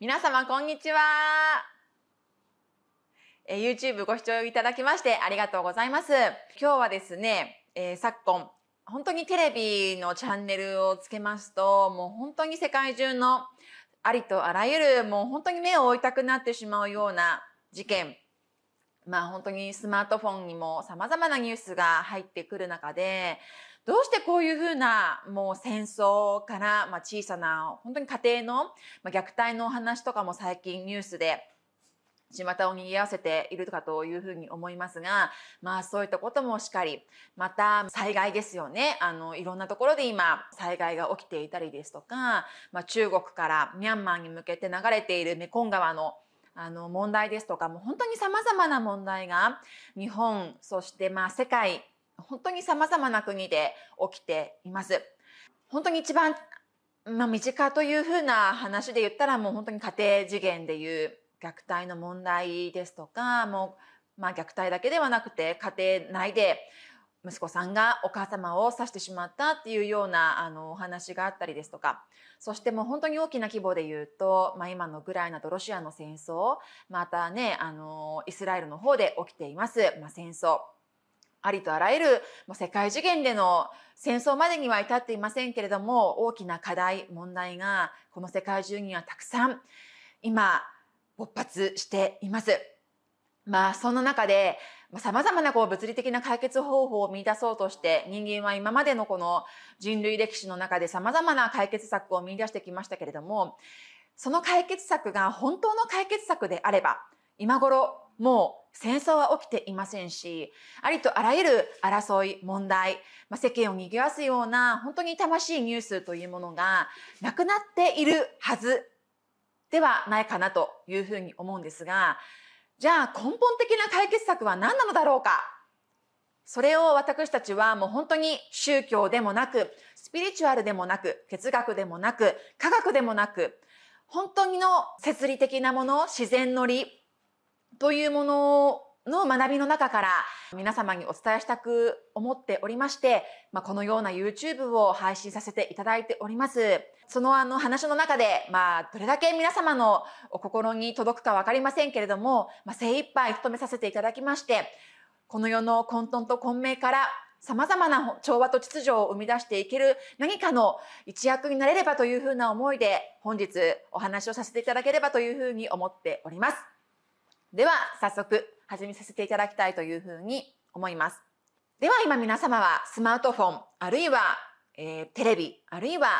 皆様こんにちはえ YouTube ご視聴いただきましてありがとうございます今日はですね、えー、昨今本当にテレビのチャンネルをつけますともう本当に世界中のありとあらゆるもう本当に目を追いたくなってしまうような事件まあ本当にスマートフォンにも様々なニュースが入ってくる中でどうしてこういうふうなもう戦争から、まあ、小さな本当に家庭の、まあ、虐待のお話とかも最近ニュースで巷を賑わせているかというふうに思いますが、まあそういったこともしっかり、また災害ですよね。あの、いろんなところで今災害が起きていたりですとか、まあ中国からミャンマーに向けて流れているメコン川のあの問題ですとかもう本当に様々な問題が日本そしてまあ世界本当に様々な国で起きています。本当に一番、まあ、身近というふうな話で言ったらもう本当に家庭次元でいう虐待の問題ですとか、もう、まあ、虐待だけではなくて家庭内で息子さんがお母様を刺してしまったっていうようなあのお話があったりですとかそしてもう本当に大きな規模で言うと、まあ、今のウクライナとロシアの戦争またねあのイスラエルの方で起きています、まあ、戦争ありとあらゆるもう世界次元での戦争までには至っていませんけれども大きな課題問題がこの世界中にはたくさん今勃発しています。まあそんな中でさまざまなこう物理的な解決方法を見出そうとして人間は今までのこの人類歴史の中でさまざまな解決策を見出してきましたけれどもその解決策が本当の解決策であれば今頃もう戦争は起きていませんし、ありとあらゆる争い、問題、まあ、世間を賑わすような本当に痛ましいニュースというものがなくなっているはずではないかなというふうに思うんですが、じゃあ根本的な解決策は何なのだろうかそれを私たちはもう本当に宗教でもなく、スピリチュアルでもなく、哲学でもなく、科学でもなく、本当にの摂理的なもの、自然の理、というものの学びの中から皆様にお伝えしたく思っておりまして、まあ、このような YouTube を配信させていただいております。そのあの話の中で、まあ、どれだけ皆様のお心に届くかわかりませんけれども、まあ、精一杯努めさせていただきまして、この世の混沌と混迷から様々な調和と秩序を生み出していける何かの一役になれればというふうな思いで本日お話をさせていただければというふうに思っております。では早速始めさせていただきたいというふうに思います。では今皆様はスマートフォン、あるいは、えー、テレビ、あるいは、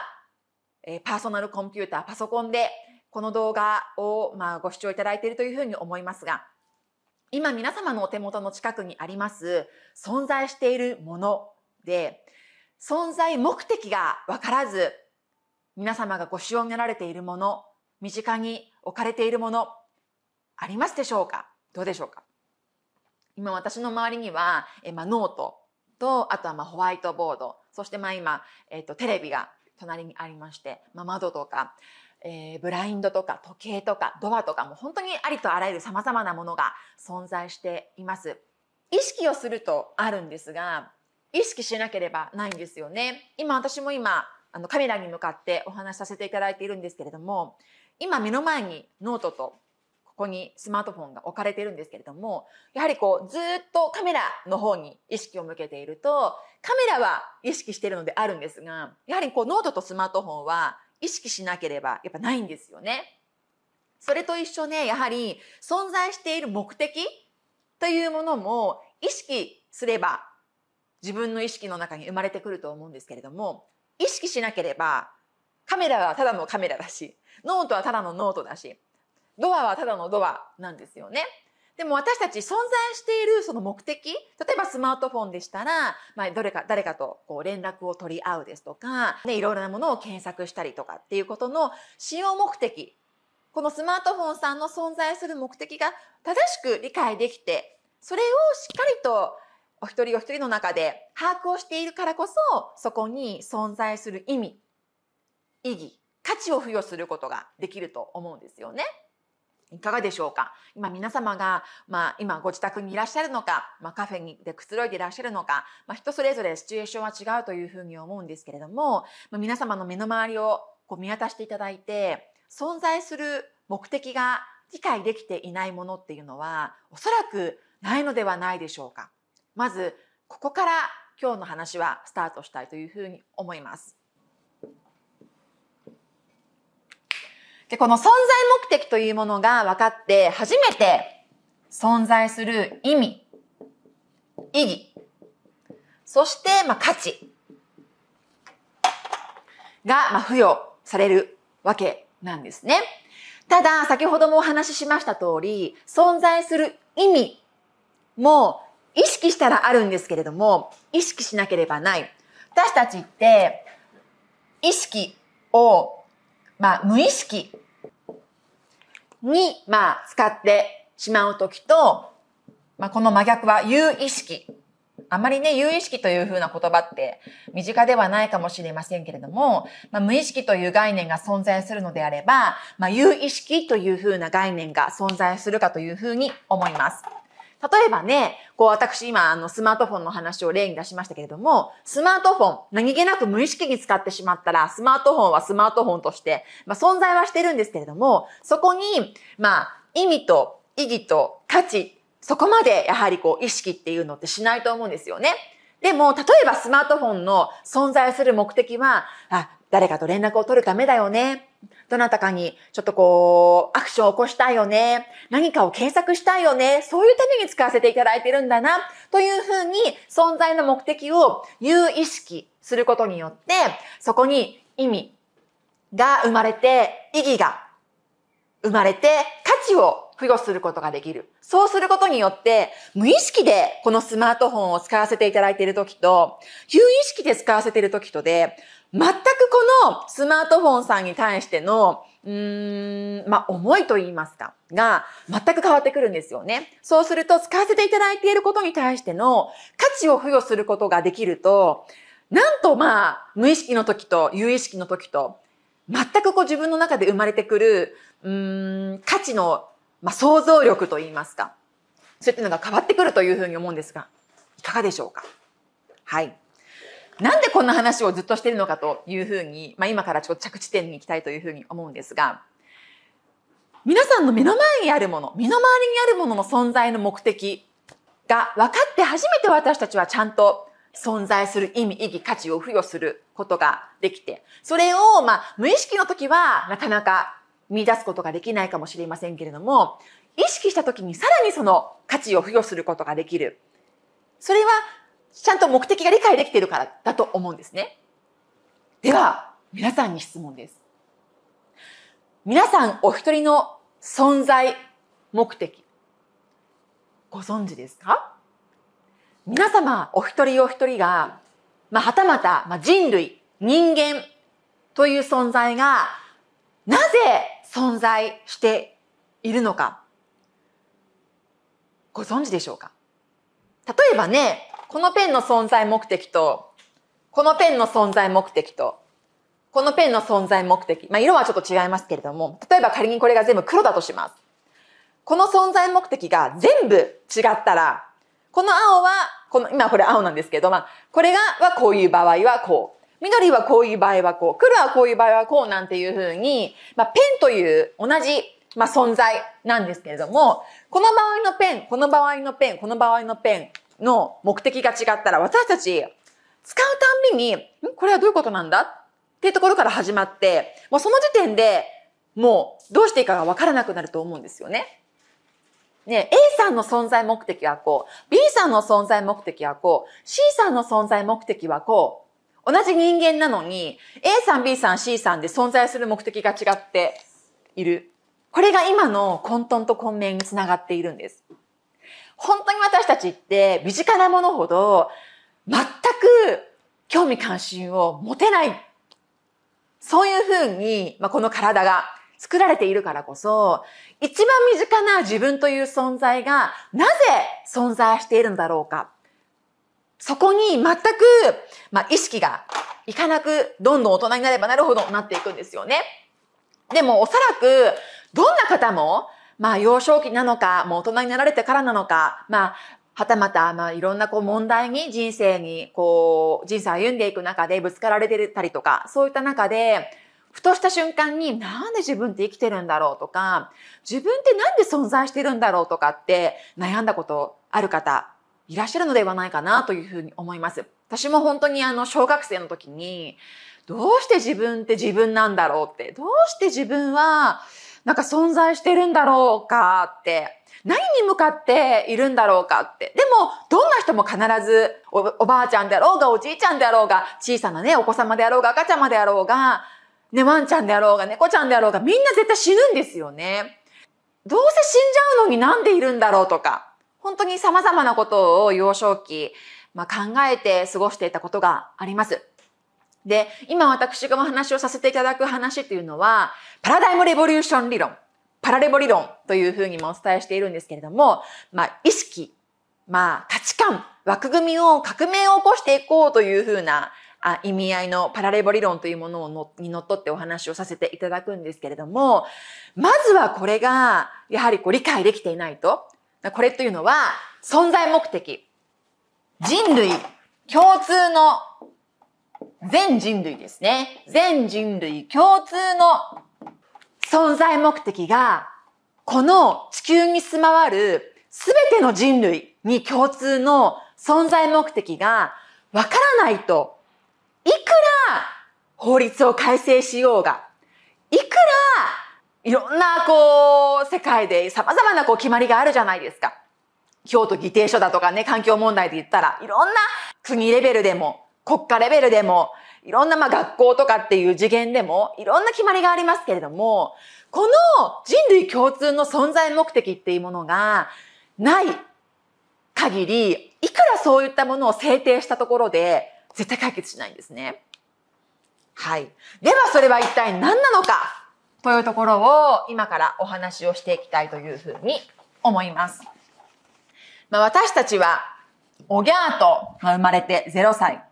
えー、パーソナルコンピューター、パソコンでこの動画を、まあ、ご視聴いただいているというふうに思いますが、今皆様のお手元の近くにあります存在しているもので、存在目的がわからず、皆様がご使用になられているもの、身近に置かれているもの、ありますでしょうかどうでしょうか今私の周りには、えまあ、ノートとあとはまあホワイトボードそしてまあ今、えーと、とテレビが隣にありまして、まあ、窓とか、えー、ブラインドとか時計とかドアとかもう本当にありとあらゆるさまざまなものが存在しています。意識をするとあるんですが意識しなければないんですよね。今私も今あのカメラに向かってお話しさせていただいているんですけれども今目の前にノートとここにスマートフォンが置かれているんですけれどもやはりこうずっとカメラの方に意識を向けているとカメラは意識しているのであるんですがやはりこうノートとスマートフォンは意識しなければやっぱないんですよね。それと一緒ねやはり存在している目的というものも意識すれば自分の意識の中に生まれてくると思うんですけれども意識しなければカメラはただのカメラだしノートはただのノートだしドアはただのドアなんですよね。でも私たち存在しているその目的、例えばスマートフォンでしたら、まあ、どれか、誰かとこう連絡を取り合うですとか、ね、いろいろなものを検索したりとかっていうことの使用目的、このスマートフォンさんの存在する目的が正しく理解できて、それをしっかりとお一人お一人の中で把握をしているからこそ、そこに存在する意味、意義、価値を付与することができると思うんですよね。いかがでしょうか今皆様が、まあ、今ご自宅にいらっしゃるのか、まあ、カフェにでくつろいでいらっしゃるのか、まあ、人それぞれシチュエーションは違うというふうに思うんですけれども、まあ、皆様の目の周りをこう見渡していただいて存在する目的が理解できていないものっていうのはおそらくないのではないでしょうか。まずここから今日の話はスタートしたいというふうに思います。で、この存在目的というものが分かって、初めて存在する意味、意義、そして、まあ、価値が、まあ、付与されるわけなんですね。ただ、先ほどもお話ししました通り、存在する意味も意識したらあるんですけれども、意識しなければない。私たちって、意識をまあ、無意識に、まあ、使ってしまうときと、まあ、この真逆は有意識。あまりね、有意識というふうな言葉って身近ではないかもしれませんけれども、まあ、無意識という概念が存在するのであれば、まあ、有意識というふうな概念が存在するかというふうに思います。例えばね、こう私今あのスマートフォンの話を例に出しましたけれども、スマートフォン、何気なく無意識に使ってしまったら、スマートフォンはスマートフォンとして、まあ存在はしてるんですけれども、そこに、まあ意味と意義と価値、そこまでやはりこう意識っていうのってしないと思うんですよね。でも、例えばスマートフォンの存在する目的は、あ、誰かと連絡を取るためだよね。どなたかにちょっとこう、アクションを起こしたいよね。何かを検索したいよね。そういうために使わせていただいてるんだな。というふうに存在の目的を有意識することによって、そこに意味が生まれて、意義が生まれて、価値を付与することができる。そうすることによって、無意識でこのスマートフォンを使わせていただいている時と、有意識で使わせている時とで、全くこのスマートフォンさんに対しての、うーん、まあ、思いと言いますか、が、全く変わってくるんですよね。そうすると、使わせていただいていることに対しての価値を付与することができると、なんとまあ、無意識の時と有意識の時と、全くこう自分の中で生まれてくる、うーん、価値の、まあ、想像力と言いますか。そういったのが変わってくるというふうに思うんですが、いかがでしょうかはい。なんでこんな話をずっとしてるのかというふうに、まあ、今からちょっと着地点に行きたいというふうに思うんですが、皆さんの目の前にあるもの、身の回りにあるものの存在の目的が分かって初めて私たちはちゃんと存在する意味、意義、価値を付与することができて、それを、まあ、無意識の時はなかなか見出すことができないかもしれませんけれども、意識した時にさらにその価値を付与することができる。それはちゃんと目的が理解できているからだと思うんですね。では、皆さんに質問です。皆さんお一人の存在目的、ご存知ですか皆様お一人お一人が、まあ、はたまた、まあ、人類、人間という存在が、なぜ存在しているのか、ご存知でしょうか例えばね、このペンの存在目的と、このペンの存在目的と、このペンの存在目的。まあ、色はちょっと違いますけれども、例えば仮にこれが全部黒だとします。この存在目的が全部違ったら、この青は、この、今これ青なんですけど、まあ、これが、はこういう場合はこう。緑はこういう場合はこう。黒はこういう場合はこうなんていうふうに、まあ、ペンという同じ、まあ、存在なんですけれども、この場合のペン、この場合のペン、この場合のペン、の目的が違ったら私たち使うたんびに、んこれはどういうことなんだっていうところから始まって、もうその時点でもうどうしていいかがわからなくなると思うんですよね。ね、A さんの存在目的はこう、B さんの存在目的はこう、C さんの存在目的はこう、同じ人間なのに、A さん、B さん、C さんで存在する目的が違っている。これが今の混沌と混迷につながっているんです。本当に私たちって身近なものほど全く興味関心を持てない。そういうふうに、まあ、この体が作られているからこそ、一番身近な自分という存在がなぜ存在しているのだろうか。そこに全く、まあ、意識がいかなく、どんどん大人になればなるほどなっていくんですよね。でもおそらく、どんな方もまあ幼少期なのか、もう大人になられてからなのか、まあ、はたまた、まあ、いろんなこう問題に人生に、こう、人生歩んでいく中でぶつかられてたりとか、そういった中で、ふとした瞬間になんで自分って生きてるんだろうとか、自分ってなんで存在してるんだろうとかって悩んだことある方いらっしゃるのではないかなというふうに思います。私も本当にあの小学生の時に、どうして自分って自分なんだろうって、どうして自分はなんか存在してるんだろうかって、何に向かっているんだろうかって。でも、どんな人も必ずお、おばあちゃんであろうが、おじいちゃんであろうが、小さなね、お子様であろうが、赤ちゃまであろうが、ね、ワンちゃんであろうが、猫ちゃんであろうが、みんな絶対死ぬんですよね。どうせ死んじゃうのになんでいるんだろうとか、本当に様々なことを幼少期、まあ、考えて過ごしていたことがあります。で、今私がお話をさせていただく話というのは、パラダイムレボリューション理論、パラレボ理論というふうにもお伝えしているんですけれども、まあ、意識、まあ、価値観、枠組みを、革命を起こしていこうというふうなあ意味合いのパラレボ理論というものをのにのっとってお話をさせていただくんですけれども、まずはこれが、やはりこう理解できていないと。これというのは、存在目的、人類共通の全人類ですね。全人類共通の存在目的が、この地球に住まわるすべての人類に共通の存在目的がわからないと、いくら法律を改正しようが、いくらいろんなこう、世界で様々なこう決まりがあるじゃないですか。京都議定書だとかね、環境問題で言ったら、いろんな国レベルでも国家レベルでも、いろんなまあ学校とかっていう次元でも、いろんな決まりがありますけれども、この人類共通の存在目的っていうものがない限り、いくらそういったものを制定したところで、絶対解決しないんですね。はい。では、それは一体何なのかというところを今からお話をしていきたいというふうに思います。まあ、私たちは、おぎゃーと生まれて0歳。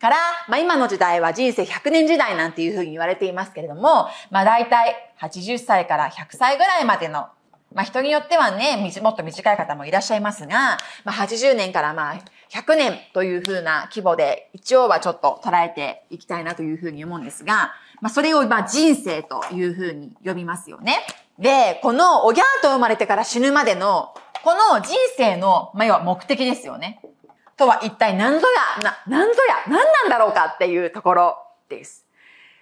から、まあ今の時代は人生100年時代なんていうふうに言われていますけれども、まあ大体80歳から100歳ぐらいまでの、まあ人によってはね、もっと短い方もいらっしゃいますが、まあ80年からまあ100年というふうな規模で一応はちょっと捉えていきたいなというふうに思うんですが、まあそれをまあ人生というふうに呼びますよね。で、このおぎゃーと生まれてから死ぬまでの、この人生の、まあ要は目的ですよね。とは一体何ぞや、な、何ぞや、何なんだろうかっていうところです。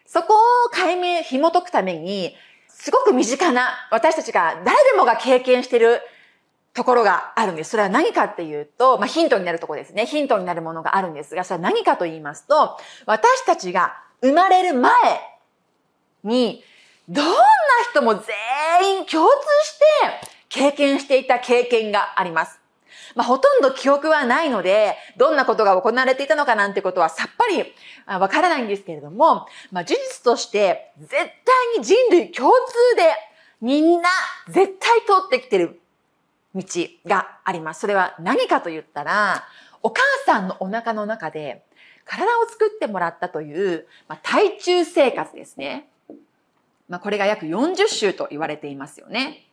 そこを解明、紐解くために、すごく身近な、私たちが誰でもが経験しているところがあるんです。それは何かっていうと、まあ、ヒントになるところですね。ヒントになるものがあるんですが、それは何かと言いますと、私たちが生まれる前に、どんな人も全員共通して経験していた経験があります。まあ、ほとんど記憶はないので、どんなことが行われていたのかなんてことはさっぱりわからないんですけれども、まあ、事実として絶対に人類共通でみんな絶対通ってきてる道があります。それは何かと言ったら、お母さんのお腹の中で体を作ってもらったという、まあ、体中生活ですね。まあ、これが約40週と言われていますよね。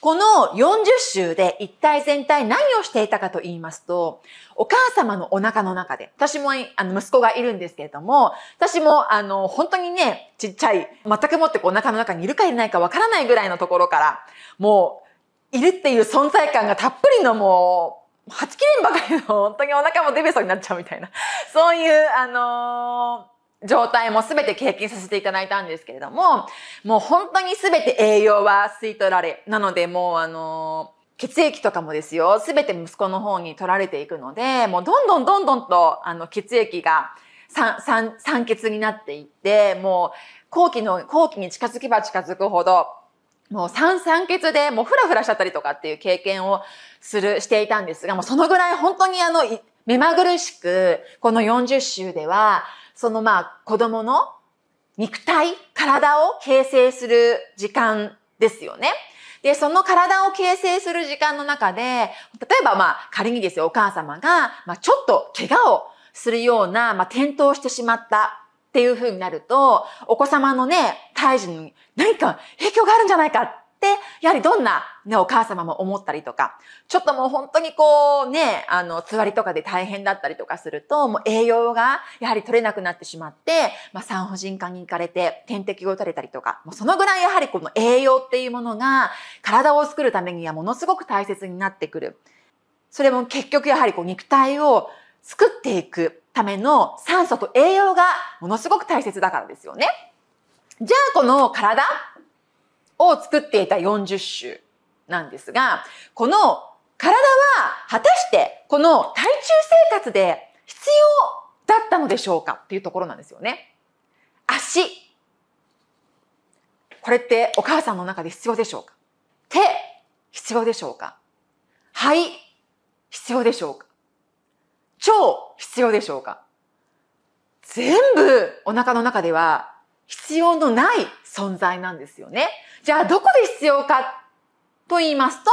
この40週で一体全体何をしていたかと言いますと、お母様のお腹の中で、私もあの息子がいるんですけれども、私もあの本当にね、ちっちゃい、全くもってこうお腹の中にいるかいないかわからないぐらいのところから、もう、いるっていう存在感がたっぷりのもう、はちきれんばかりの、本当にお腹もデベソになっちゃうみたいな、そういう、あのー状態もすべて経験させていただいたんですけれども、もう本当にすべて栄養は吸い取られ、なのでもうあの、血液とかもですよ、すべて息子の方に取られていくので、もうどんどんどんどんと、あの、血液が酸、酸、酸欠になっていって、もう、後期の、後期に近づけば近づくほど、もう酸酸欠でもうフラフラしちゃったりとかっていう経験をする、していたんですが、もうそのぐらい本当にあの、目まぐるしく、この40週では、そのまあ、子供の肉体、体を形成する時間ですよね。で、その体を形成する時間の中で、例えばまあ、仮にですよ、お母様が、まあ、ちょっと怪我をするような、まあ、転倒してしまったっていう風になると、お子様のね、胎児に何か影響があるんじゃないかっ、やはりどんなね、お母様も思ったりとか、ちょっともう本当にこうね、あの、つわりとかで大変だったりとかすると、もう栄養がやはり取れなくなってしまって、まあ産婦人科に行かれて点滴を打たれたりとか、もうそのぐらいやはりこの栄養っていうものが体を作るためにはものすごく大切になってくる。それも結局やはりこう肉体を作っていくための酸素と栄養がものすごく大切だからですよね。じゃあこの体を作っていた40種なんですが、この体は果たしてこの体中生活で必要だったのでしょうかっていうところなんですよね。足。これってお母さんの中で必要でしょうか手。必要でしょうか肺。必要でしょうか腸。必要でしょうか全部お腹の中では必要のない存在なんですよね。じゃあどこで必要かと言いますと、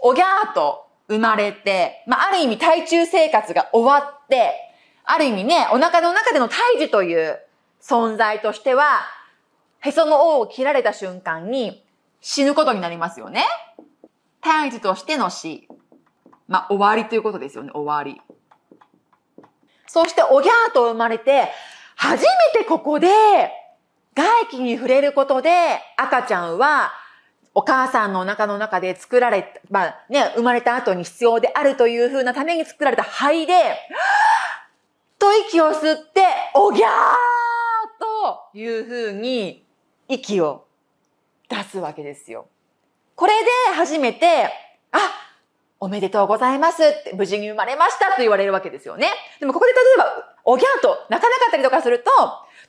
おぎゃーと生まれて、まあ、ある意味体中生活が終わって、ある意味ね、お腹の中での胎児という存在としては、へその緒を切られた瞬間に死ぬことになりますよね。胎児としての死。まあ、終わりということですよね、終わり。そして、おぎゃーと生まれて、初めてここで、外気に触れることで赤ちゃんはお母さんのお腹の中で作られ、まあね、生まれた後に必要であるというふうなために作られた肺で、と息を吸って、おぎゃーというふうに息を出すわけですよ。これで初めて、あ、おめでとうございますって、無事に生まれましたと言われるわけですよね。でもここで例えば、おぎゃーと泣かなかったりとかすると、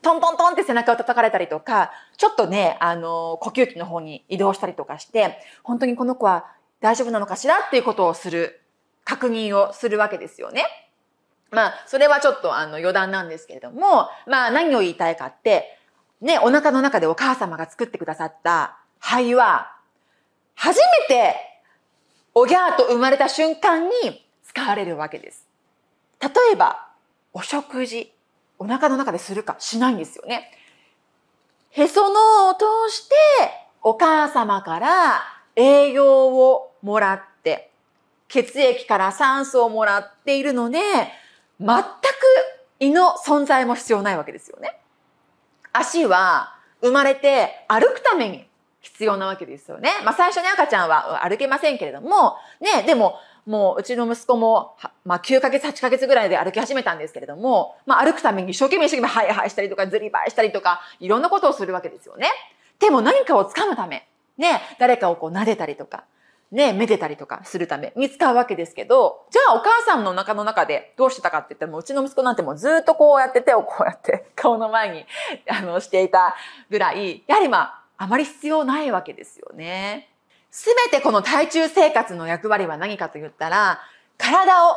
トントントンって背中を叩かれたりとか、ちょっとね、あの、呼吸器の方に移動したりとかして、本当にこの子は大丈夫なのかしらっていうことをする、確認をするわけですよね。まあ、それはちょっとあの余談なんですけれども、まあ何を言いたいかって、ね、お腹の中でお母様が作ってくださった肺は、初めて、おぎゃーと生まれた瞬間に使われるわけです。例えば、お食事。お腹の中でするかしないんですよね。へそのを通してお母様から栄養をもらって、血液から酸素をもらっているので、全く胃の存在も必要ないわけですよね。足は生まれて歩くために必要なわけですよね。まあ最初に赤ちゃんは歩けませんけれども、ね、でももううちの息子も、まあ9ヶ月、8ヶ月ぐらいで歩き始めたんですけれども、まあ歩くために一生懸命一生懸命ハイハイしたりとか、ずりばいしたりとか、いろんなことをするわけですよね。でも何かを掴むため、ね、誰かをこう撫でたりとか、ね、めでたりとかするために使うわけですけど、じゃあお母さんのおの中でどうしてたかって言ったら、もううちの息子なんてもうずっとこうやって手をこうやって 顔の前に、あの、していたぐらい、やはりまあ、あまり必要ないわけですよね。すべてこの体中生活の役割は何かと言ったら、体を、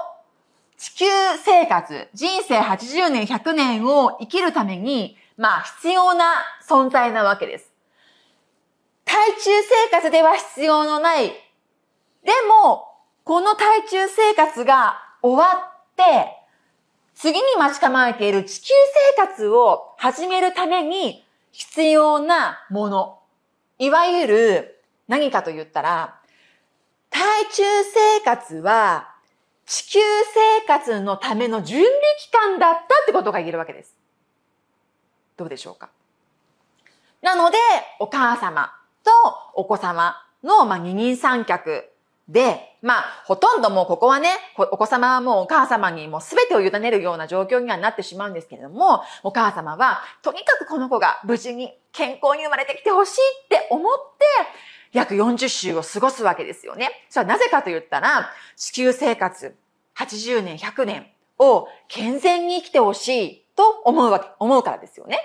地球生活、人生80年、100年を生きるために、まあ必要な存在なわけです。体中生活では必要のない。でも、この体中生活が終わって、次に待ち構えている地球生活を始めるために必要なもの。いわゆる何かと言ったら、体中生活は地球生活のための準備期間だったってことが言えるわけです。どうでしょうかなので、お母様とお子様の、まあ、二人三脚で、まあ、ほとんどもうここはね、お子様はもうお母様にもう全てを委ねるような状況にはなってしまうんですけれども、お母様は、とにかくこの子が無事に健康に生まれてきてほしいって思って、約40週を過ごすわけですよね。それはなぜかと言ったら、地球生活80年、100年を健全に生きてほしいと思うわけ、思うからですよね。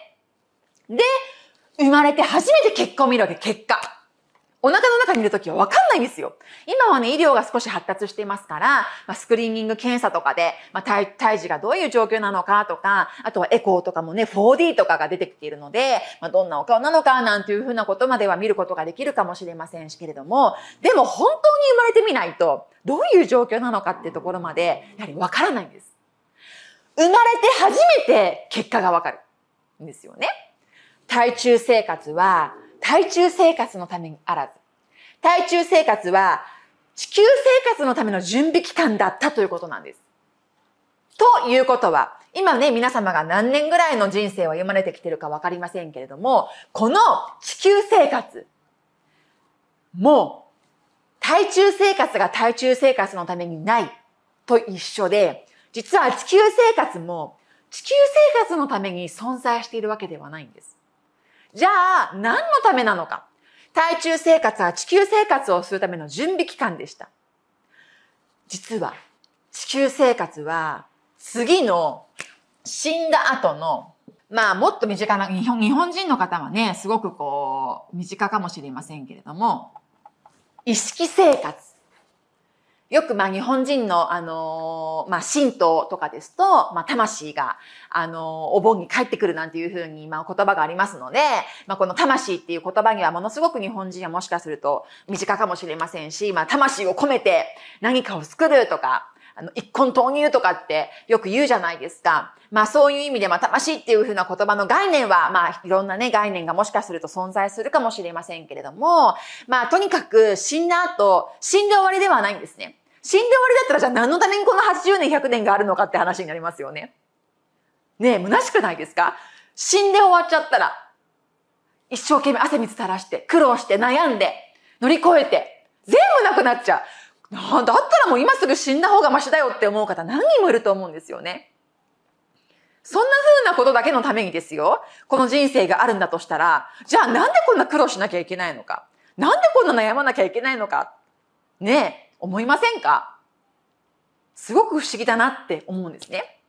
で、生まれて初めて結果を見るわけ、結果。お腹の中にいる時はわかんないんですよ。今はね、医療が少し発達していますから、まあ、スクリーニング検査とかで、まあ胎、児がどういう状況なのかとか、あとはエコーとかもね、4D とかが出てきているので、まあ、どんなお顔なのかなんていうふうなことまでは見ることができるかもしれませんけれども、でも本当に生まれてみないと、どういう状況なのかっていうところまで、やはりわからないんです。生まれて初めて結果がわかるんですよね。体中生活は、対中生活のためにあらず。対中生活は地球生活のための準備期間だったということなんです。ということは、今ね、皆様が何年ぐらいの人生を読まれてきてるかわかりませんけれども、この地球生活、もう、対中生活が対中生活のためにないと一緒で、実は地球生活も地球生活のために存在しているわけではないんです。じゃあ、何のためなのか。対中生活は地球生活をするための準備期間でした。実は、地球生活は、次の死んだ後の、まあもっと身近な、日本日本人の方はね、すごくこう、身近かもしれませんけれども、意識生活。よくまあ日本人のあの、まあ神道とかですと、まあ魂があの、お盆に帰ってくるなんていうふうにまあ言葉がありますので、まあこの魂っていう言葉にはものすごく日本人はもしかすると身近かもしれませんし、まあ魂を込めて何かを作るとか、あの、一根投入とかってよく言うじゃないですか。まあそういう意味で、まあ魂っていうふうな言葉の概念は、まあいろんなね、概念がもしかすると存在するかもしれませんけれども、まあとにかく死んだ後、死んで終わりではないんですね。死んで終わりだったらじゃあ何のためにこの80年、100年があるのかって話になりますよね。ねえ、虚しくないですか死んで終わっちゃったら、一生懸命汗水垂らして、苦労して、悩んで、乗り越えて、全部なくなっちゃう。だったらもう今すぐ死んだ方がマシだよって思う方何人もいると思うんですよね。そんな風なことだけのためにですよ、この人生があるんだとしたら、じゃあなんでこんな苦労しなきゃいけないのか。なんでこんな悩まなきゃいけないのか。ねえ、思いませんかすごく不思議だなって思うんですね。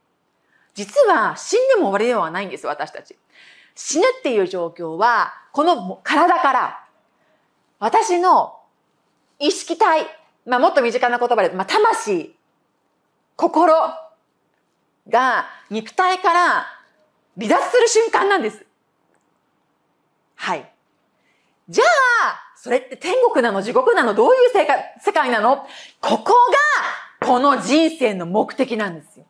実は死んでも終わりではないんです、私たち。死ぬっていう状況は、この体から、私の意識体、まあ、もっと身近な言葉で、まあ、魂、心が肉体から離脱する瞬間なんです。はい。じゃあ、それって天国なの地獄なのどういう世界なのここが、この人生の目的なんですよ。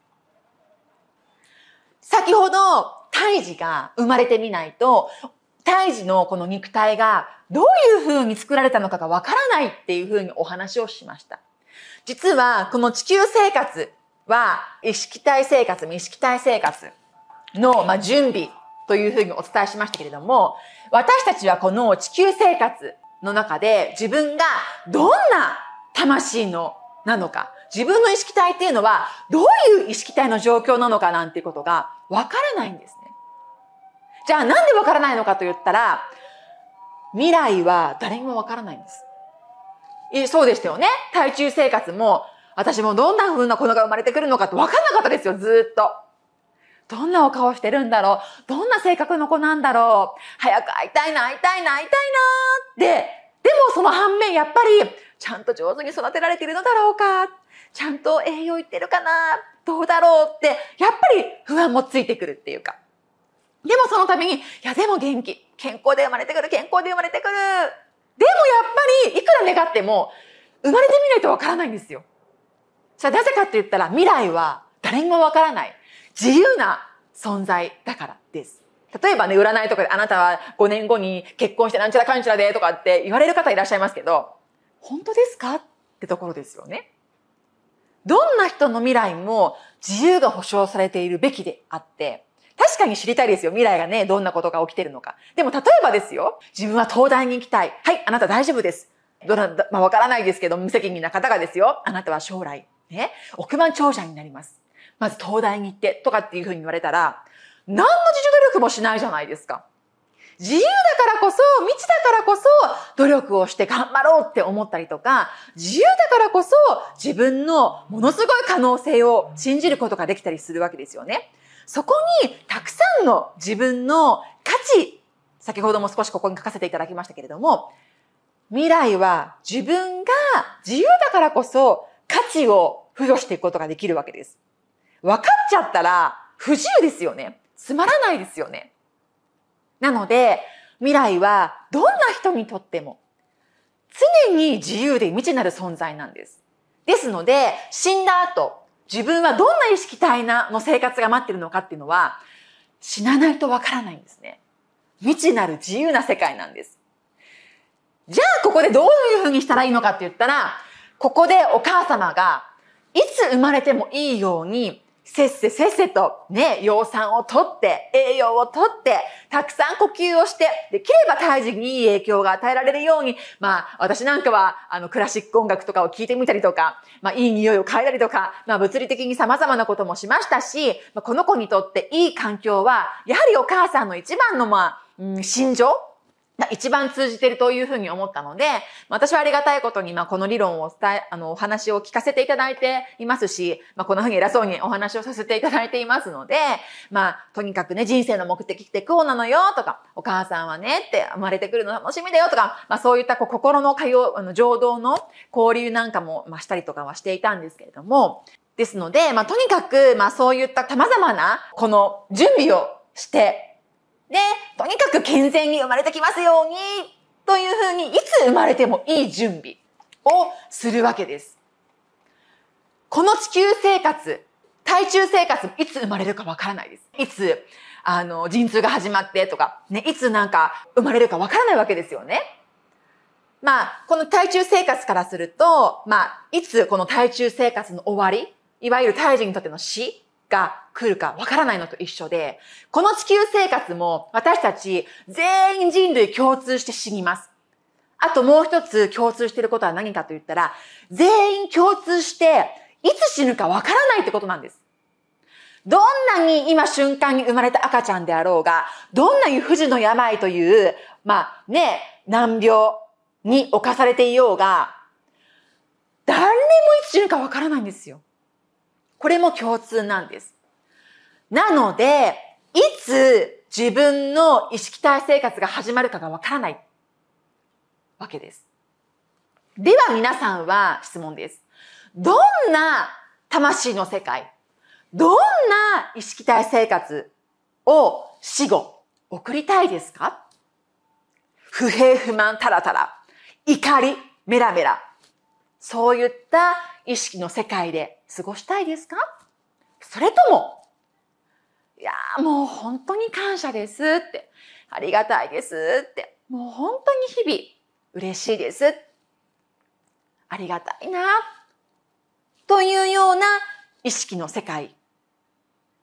先ほど、胎児が生まれてみないと、胎児のこの肉体がどういう風に作られたのかがわからないっていう風にお話をしました。実は、この地球生活は、意識体生活、意識体生活の、ま準備というふうにお伝えしましたけれども、私たちはこの地球生活の中で自分がどんな魂のなのか、自分の意識体っていうのはどういう意識体の状況なのかなんていうことがわからないんですね。じゃあなんでわからないのかと言ったら、未来は誰にもわからないんです。えそうでしたよね。体中生活も、私もどんな風な子が生まれてくるのかってわかんなかったですよ、ずっと。どんなお顔してるんだろうどんな性格の子なんだろう早く会いたいな、会いたいな、会いたいなって。でもその反面、やっぱり、ちゃんと上手に育てられてるのだろうかちゃんと栄養いってるかなどうだろうって、やっぱり不安もついてくるっていうか。でもその度に、いやでも元気。健康で生まれてくる、健康で生まれてくる。でもやっぱり、いくら願っても、生まれてみないとわからないんですよ。じゃあ、なぜかって言ったら、未来は誰にもわからない。自由な存在だからです。例えばね、占いとかであなたは5年後に結婚してなんちゃらかんちゃらでとかって言われる方いらっしゃいますけど、本当ですかってところですよね。どんな人の未来も自由が保障されているべきであって、確かに知りたいですよ。未来がね、どんなことが起きてるのか。でも例えばですよ、自分は東大に行きたい。はい、あなた大丈夫です。どな、まあ、わからないですけど、無責任な方がですよ。あなたは将来、ね、億万長者になります。まず東大に行って、とかっていうふうに言われたら、何の自助努力もしないじゃないですか。自由だからこそ、未知だからこそ、努力をして頑張ろうって思ったりとか、自由だからこそ、自分のものすごい可能性を信じることができたりするわけですよね。そこにたくさんの自分の価値、先ほども少しここに書かせていただきましたけれども、未来は自分が自由だからこそ価値を付与していくことができるわけです。分かっちゃったら不自由ですよね。つまらないですよね。なので、未来はどんな人にとっても常に自由で未知なる存在なんです。ですので、死んだ後、自分はどんな意識体なの生活が待ってるのかっていうのは、死なないとわからないんですね。未知なる自由な世界なんです。じゃあ、ここでどういうふうにしたらいいのかって言ったら、ここでお母様が、いつ生まれてもいいように、せっせせっせとね、葉酸を取って、栄養を取って、たくさん呼吸をして、できれば胎児にいい影響が与えられるように、まあ私なんかはあのクラシック音楽とかを聴いてみたりとか、まあいい匂いを嗅いだりとか、まあ物理的に様々なこともしましたし、まあ、この子にとっていい環境は、やはりお母さんの一番のまあ、うん、心情一番通じてるというふうに思ったので、私はありがたいことに、まあ、この理論を伝え、あの、お話を聞かせていただいていますし、まあ、こんなふうに偉そうにお話をさせていただいていますので、まあ、とにかくね、人生の目的ってこうなのよとか、お母さんはねって生まれてくるの楽しみだよとか、まあ、そういったこう心の通う、あの、情動の交流なんかも、まあ、したりとかはしていたんですけれども、ですので、まあ、とにかく、まあ、そういった様々な、この準備をしてで、とにかく健全に生まれてきますように、というふうに、いつ生まれてもいい準備をするわけです。この地球生活、体中生活、いつ生まれるかわからないです。いつ、あの、陣痛が始まってとか、ね、いつなんか生まれるかわからないわけですよね。まあ、この体中生活からすると、まあ、いつこの体中生活の終わり、いわゆる胎児にとっての死が来るかわからないのと一緒で、この地球生活も私たち全員人類共通して死にます。あともう一つ共通していることは何かと言ったら、全員共通していつ死ぬかわからないってことなんです。どんなに今瞬間に生まれた赤ちゃんであろうが、どんなに不治の病という、まあね、難病に侵されていようが、誰にもいつ死ぬかわからないんですよ。これも共通なんです。なので、いつ自分の意識体生活が始まるかがわからないわけです。では皆さんは質問です。どんな魂の世界、どんな意識体生活を死後送りたいですか不平不満たらたら、怒りメラメラ、そういった意識の世界で過ごしたいですかそれとも、いやーもう本当に感謝ですって、ありがたいですって、もう本当に日々嬉しいです。ありがたいな、というような意識の世界。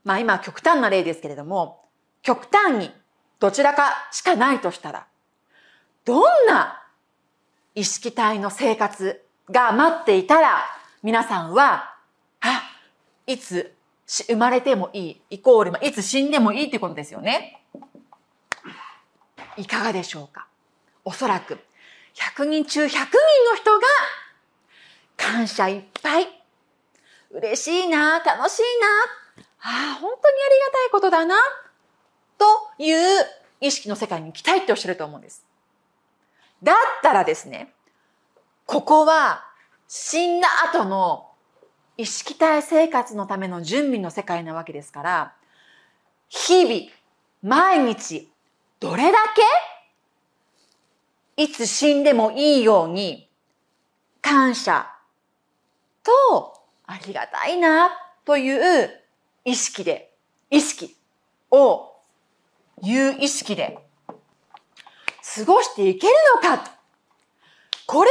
まあ今極端な例ですけれども、極端にどちらかしかないとしたら、どんな意識体の生活が待っていたら皆さんはいつ生まれてもいい、イコール、まあ、いつ死んでもいいってことですよね。いかがでしょうかおそらく、100人中100人の人が、感謝いっぱい。嬉しいな、楽しいな、ああ、本当にありがたいことだな、という意識の世界に行きたいっておっしゃると思うんです。だったらですね、ここは死んだ後の意識体生活のための準備の世界なわけですから日々毎日どれだけいつ死んでもいいように感謝とありがたいなという意識で意識をいう意識で過ごしていけるのかこれ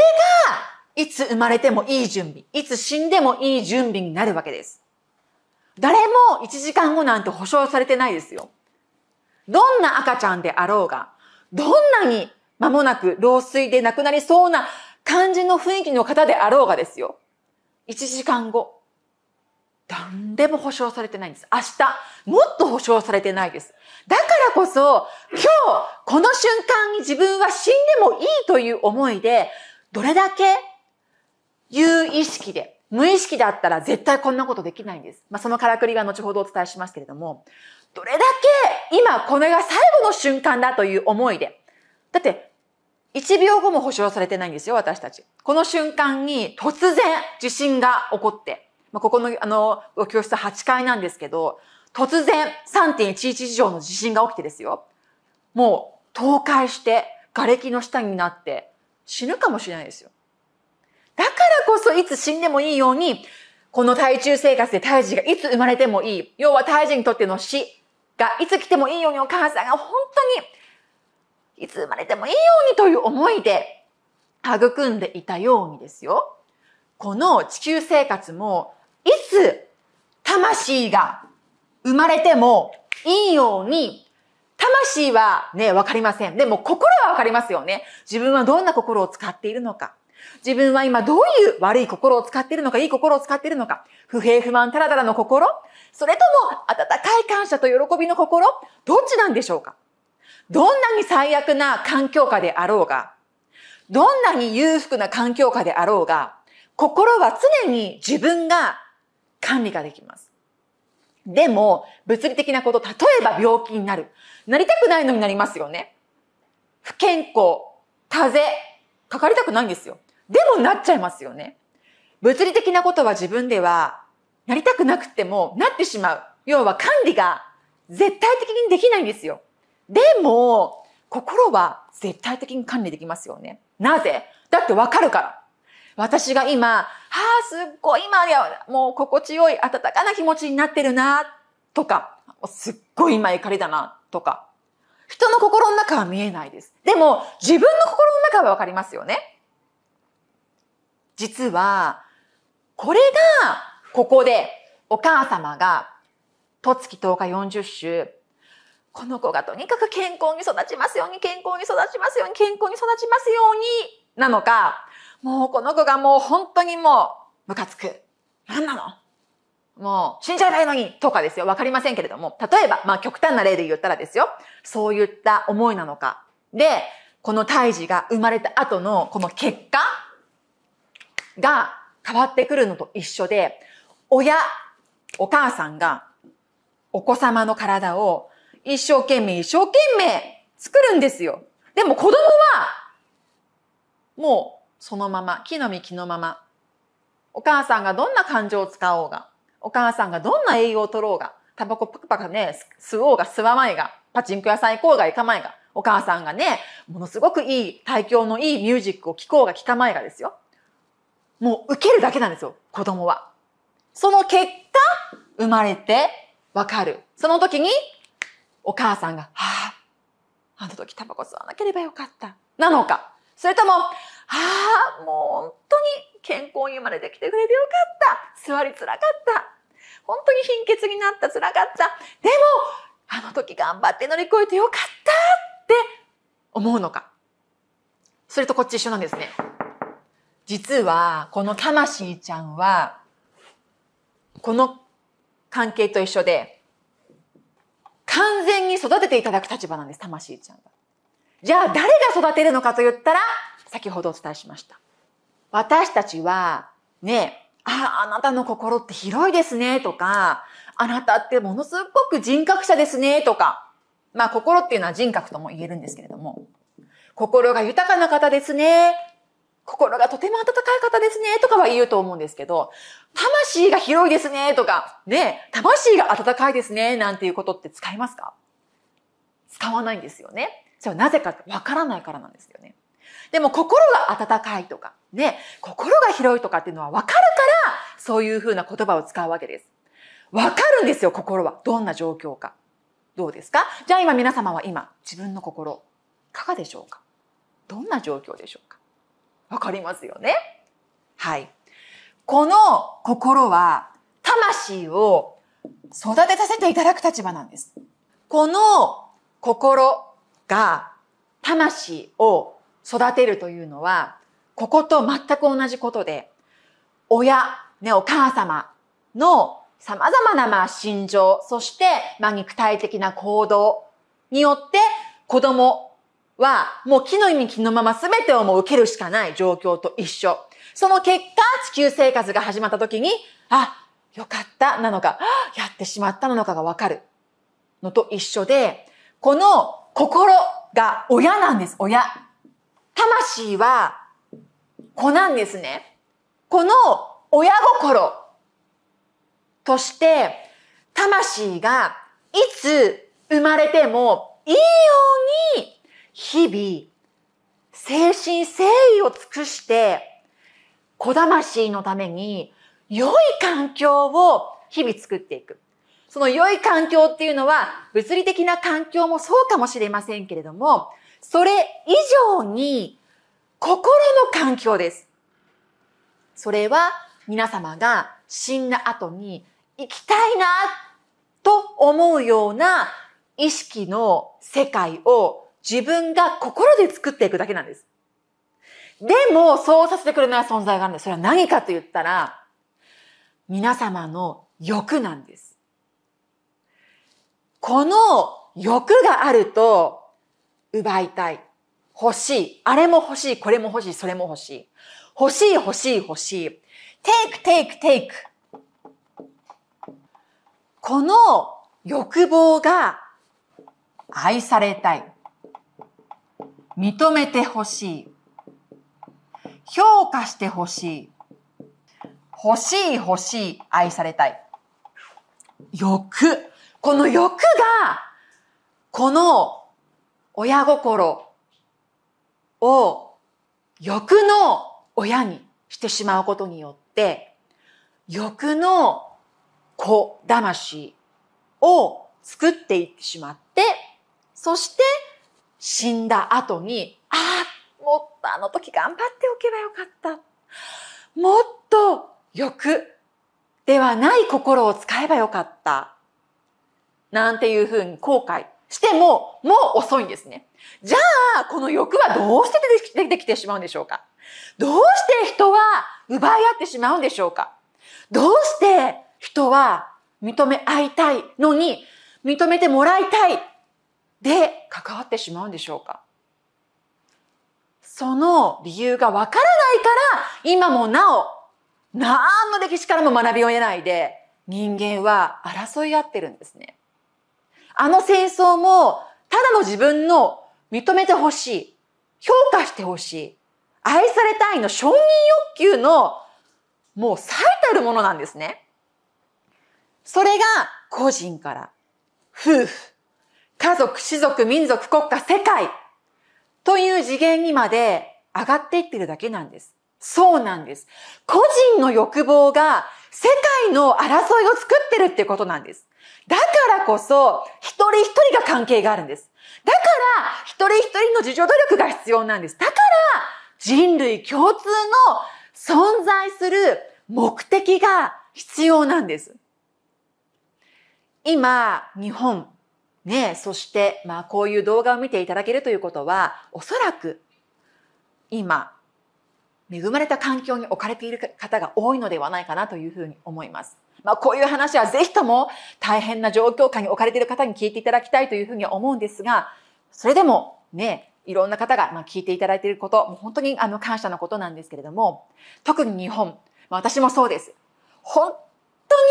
がいつ生まれてもいい準備、いつ死んでもいい準備になるわけです。誰も1時間後なんて保証されてないですよ。どんな赤ちゃんであろうが、どんなに間もなく老衰で亡くなりそうな感じの雰囲気の方であろうがですよ。1時間後。何でも保証されてないんです。明日、もっと保証されてないです。だからこそ、今日、この瞬間に自分は死んでもいいという思いで、どれだけいう意識で、無意識だったら絶対こんなことできないんです。まあ、そのからくりが後ほどお伝えしますけれども、どれだけ今これが最後の瞬間だという思いで。だって、1秒後も保証されてないんですよ、私たち。この瞬間に突然地震が起こって、まあ、ここの、あの、教室8階なんですけど、突然3.11以上の地震が起きてですよ。もう倒壊して、瓦礫の下になって死ぬかもしれないですよ。だからこそいつ死んでもいいように、この体中生活で胎児がいつ生まれてもいい。要は胎児にとっての死がいつ来てもいいようにお母さんが本当にいつ生まれてもいいようにという思いで育んでいたようにですよ。この地球生活もいつ魂が生まれてもいいように魂はね、わかりません。でも心はわかりますよね。自分はどんな心を使っているのか。自分は今どういう悪い心を使っているのか、いい心を使っているのか、不平不満たらたらの心、それとも温かい感謝と喜びの心、どっちなんでしょうかどんなに最悪な環境下であろうが、どんなに裕福な環境下であろうが、心は常に自分が管理ができます。でも、物理的なこと、例えば病気になる。なりたくないのになりますよね。不健康、風邪、かかりたくないんですよ。でもなっちゃいますよね。物理的なことは自分ではなりたくなくてもなってしまう。要は管理が絶対的にできないんですよ。でも、心は絶対的に管理できますよね。なぜだってわかるから。私が今、はあ、すっごい今や、もう心地よい暖かな気持ちになってるな、とか、すっごい今怒りだな、とか。人の心の中は見えないです。でも、自分の心の中はわかりますよね。実は、これが、ここで、お母様が、とつき10日40週、この子がとにかく健康に育ちますように、健康に育ちますように、健康に育ちますように、なのか、もうこの子がもう本当にもう、ムカつく。なんなのもう、死んじゃえないいのにとかですよ。わかりませんけれども。例えば、まあ極端な例で言ったらですよ。そういった思いなのか。で、この胎児が生まれた後のこの結果が変わってくるのと一緒で、親、お母さんがお子様の体を一生懸命一生懸命作るんですよ。でも子供は、もうそのまま、木の実木のまま。お母さんがどんな感情を使おうが、お母さんがどんな栄養を取ろうが、タバコパクパクね、吸おうが吸わないが、パチンコ屋さん行こうが行かないが、お母さんがね、ものすごくいい、体調のいいミュージックを聴こうが聴かないがですよ。もう受けるだけなんですよ、子供は。その結果、生まれてわかる。その時に、お母さんが、はあ、あの時タバコ吸わなければよかった。なのか。それとも、はあ、もう本当に健康に生まれてきてくれてよかった。座りづらかった。本当に貧血になった、つらかった。でも、あの時頑張って乗り越えてよかったって思うのか。それとこっち一緒なんですね。実は、この魂ちゃんは、この関係と一緒で、完全に育てていただく立場なんです、魂ちゃんは。じゃあ、誰が育てるのかと言ったら、先ほどお伝えしました。私たちは、ね、あ、あなたの心って広いですね、とか、あなたってものすごく人格者ですね、とか、まあ、心っていうのは人格とも言えるんですけれども、心が豊かな方ですね、心がとても温かい方ですね、とかは言うと思うんですけど、魂が広いですね、とか、ね、魂が温かいですね、なんていうことって使いますか使わないんですよね。それはなぜかってわからないからなんですよね。でも心が温かいとか、ね、心が広いとかっていうのはわかるから、そういうふうな言葉を使うわけです。わかるんですよ、心は。どんな状況か。どうですかじゃあ今皆様は今、自分の心、いかがでしょうかどんな状況でしょうかわかりますよねはい。この心は、魂を育てさせていただく立場なんです。この心が魂を育てるというのは、ここと全く同じことで、親、ね、お母様の様々なまあ心情、そして、まあ、肉体的な行動によって子供は、もう木の意味木のまま全てをもう受けるしかない状況と一緒。その結果、地球生活が始まった時に、あ、よかったなのか、やってしまったなのかがわかるのと一緒で、この心が親なんです、親。魂は子なんですね。この親心として、魂がいつ生まれてもいいように日々、誠心誠意を尽くして、小魂のために良い環境を日々作っていく。その良い環境っていうのは、物理的な環境もそうかもしれませんけれども、それ以上に心の環境です。それは皆様が死んだ後に行きたいなと思うような意識の世界を自分が心で作っていくだけなんです。でも、そうさせてくれない存在があるんです。それは何かと言ったら、皆様の欲なんです。この欲があると、奪いたい。欲しい。あれも欲しい。これも欲しい。それも欲しい。欲しい、欲しい、欲しい。take, take, take. この欲望が愛されたい。認めてほしい。評価してほしい。欲しい欲しい、愛されたい。欲。この欲が、この親心を欲の親にしてしまうことによって、欲の子魂を作っていってしまって、そして死んだ後に、ああ、もっとあの時頑張っておけばよかった。もっと欲ではない心を使えばよかった。なんていうふうに後悔しても、もう遅いんですね。じゃあ、この欲はどうして出てきてしまうんでしょうかどうして人は奪い合ってしまうんでしょうかどうして人は認め合いたいのに、認めてもらいたいで関わってしまうんでしょうかその理由がわからないから今もなお何の歴史からも学びを得ないで人間は争い合ってるんですね。あの戦争もただの自分の認めてほしい、評価してほしい、愛されたいの承認欲求のもう最たるものなんですね。それが個人から、夫婦、家族、士族、民族、国家、世界という次元にまで上がっていってるだけなんです。そうなんです。個人の欲望が世界の争いを作ってるってことなんです。だからこそ、一人一人が関係があるんです。だから、一人一人の自助努力が必要なんです。だから、人類共通の存在する目的が必要なんです。今、日本、ね、そして、まあ、こういう動画を見ていただけるということは、おそらく、今、恵まれた環境に置かれている方が多いのではないかなというふうに思います。まあ、こういう話はぜひとも大変な状況下に置かれている方に聞いていただきたいというふうに思うんですが、それでも、ね、いろんな方がまあ聞いていただいていること、もう本当にあの感謝のことなんですけれども、特に日本、私もそうです。本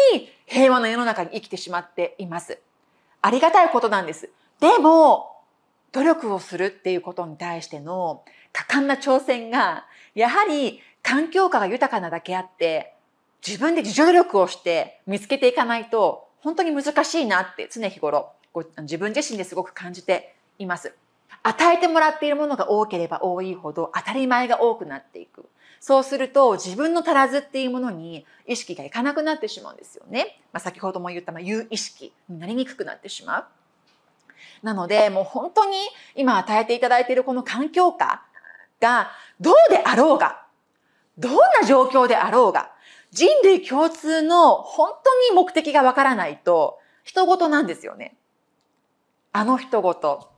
当に平和の世の中に生きてしまっています。ありがたいことなんです。でも、努力をするっていうことに対しての果敢な挑戦が、やはり環境下が豊かなだけあって、自分で自助努力をして見つけていかないと、本当に難しいなって常日頃、自分自身ですごく感じています。与えてもらっているものが多ければ多いほど当たり前が多くなっていく。そうすると自分の足らずっていうものに意識がいかなくなってしまうんですよね。まあ、先ほども言った、まあ、う意識になりにくくなってしまう。なので、もう本当に今与えていただいているこの環境下がどうであろうが、どんな状況であろうが、人類共通の本当に目的がわからないと、人事なんですよね。あの人事、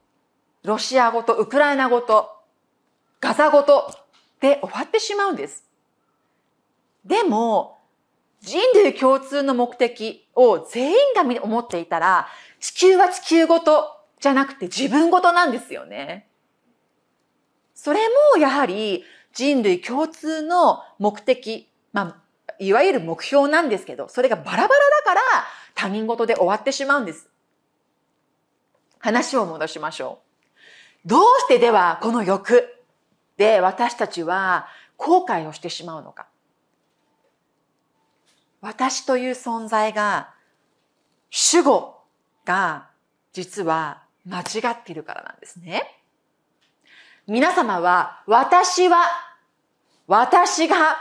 ロシア語とウクライナ語とガザ語とで終わってしまうんです。でも、人類共通の目的を全員が思っていたら、地球は地球ごとじゃなくて自分ごとなんですよね。それもやはり人類共通の目的、まあ、いわゆる目標なんですけど、それがバラバラだから他人ごとで終わってしまうんです。話を戻しましょう。どうしてではこの欲、で私たちは後悔をしてしまうのか私という存在が主語が実は間違っているからなんですね。皆様は私は私が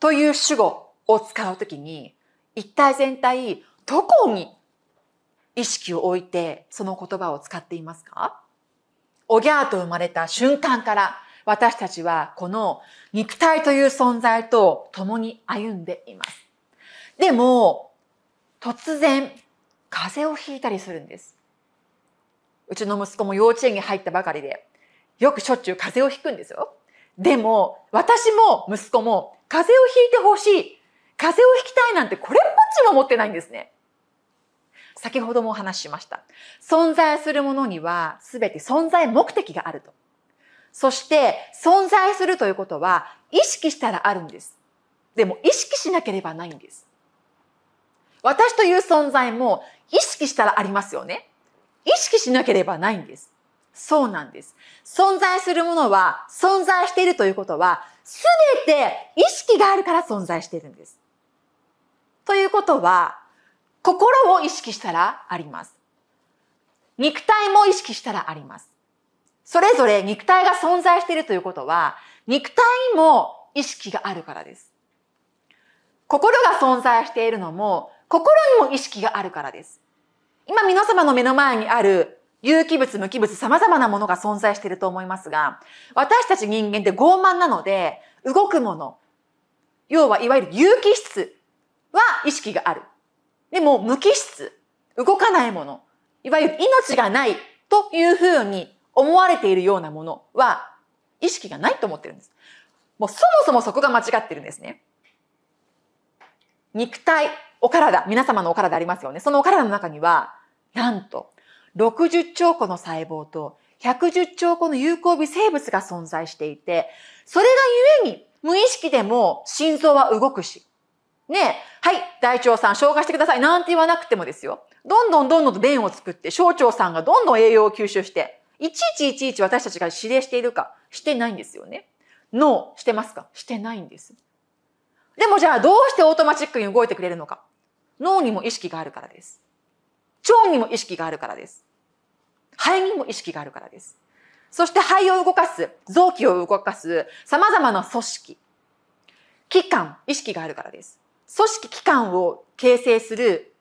という主語を使うときに一体全体どこに意識を置いてその言葉を使っていますかおぎゃーと生まれた瞬間から私たちはこの肉体という存在と共に歩んでいます。でも、突然、風邪をひいたりするんです。うちの息子も幼稚園に入ったばかりで、よくしょっちゅう風邪をひくんですよ。でも、私も息子も風邪をひいてほしい。風邪をひきたいなんてこれっぽっちも思ってないんですね。先ほどもお話ししました。存在するものには全て存在目的があると。そして存在するということは意識したらあるんです。でも意識しなければないんです。私という存在も意識したらありますよね。意識しなければないんです。そうなんです。存在するものは存在しているということは、すべて意識があるから存在しているんです。ということは、心を意識したらあります。肉体も意識したらあります。それぞれ肉体が存在しているということは、肉体にも意識があるからです。心が存在しているのも、心にも意識があるからです。今皆様の目の前にある有機物、無機物、様々なものが存在していると思いますが、私たち人間って傲慢なので、動くもの、要はいわゆる有機質は意識がある。でも無機質、動かないもの、いわゆる命がないというふうに思われているようなものは意識がないと思ってるんです。もうそもそもそこが間違ってるんですね。肉体、お体、皆様のお体ありますよね。そのお体の中には、なんと、60兆個の細胞と110兆個の有効微生物が存在していて、それがゆえに、無意識でも心臓は動くし、ねえ、はい、大腸さん消化してくださいなんて言わなくてもですよ。どんどんどんどんと便を作って、小腸さんがどんどん栄養を吸収して、いちいちいちいち私たちが指令しているか、してないんですよね。ノー、してますかしてないんです。でもじゃあどうしてオートマチックに動いてくれるのか。脳にも意識があるからです。腸にも意識があるからです。肺にも意識があるからです。そして肺を動かす、臓器を動かす、様々な組織、器官、意識があるからです。組織、器官を形成する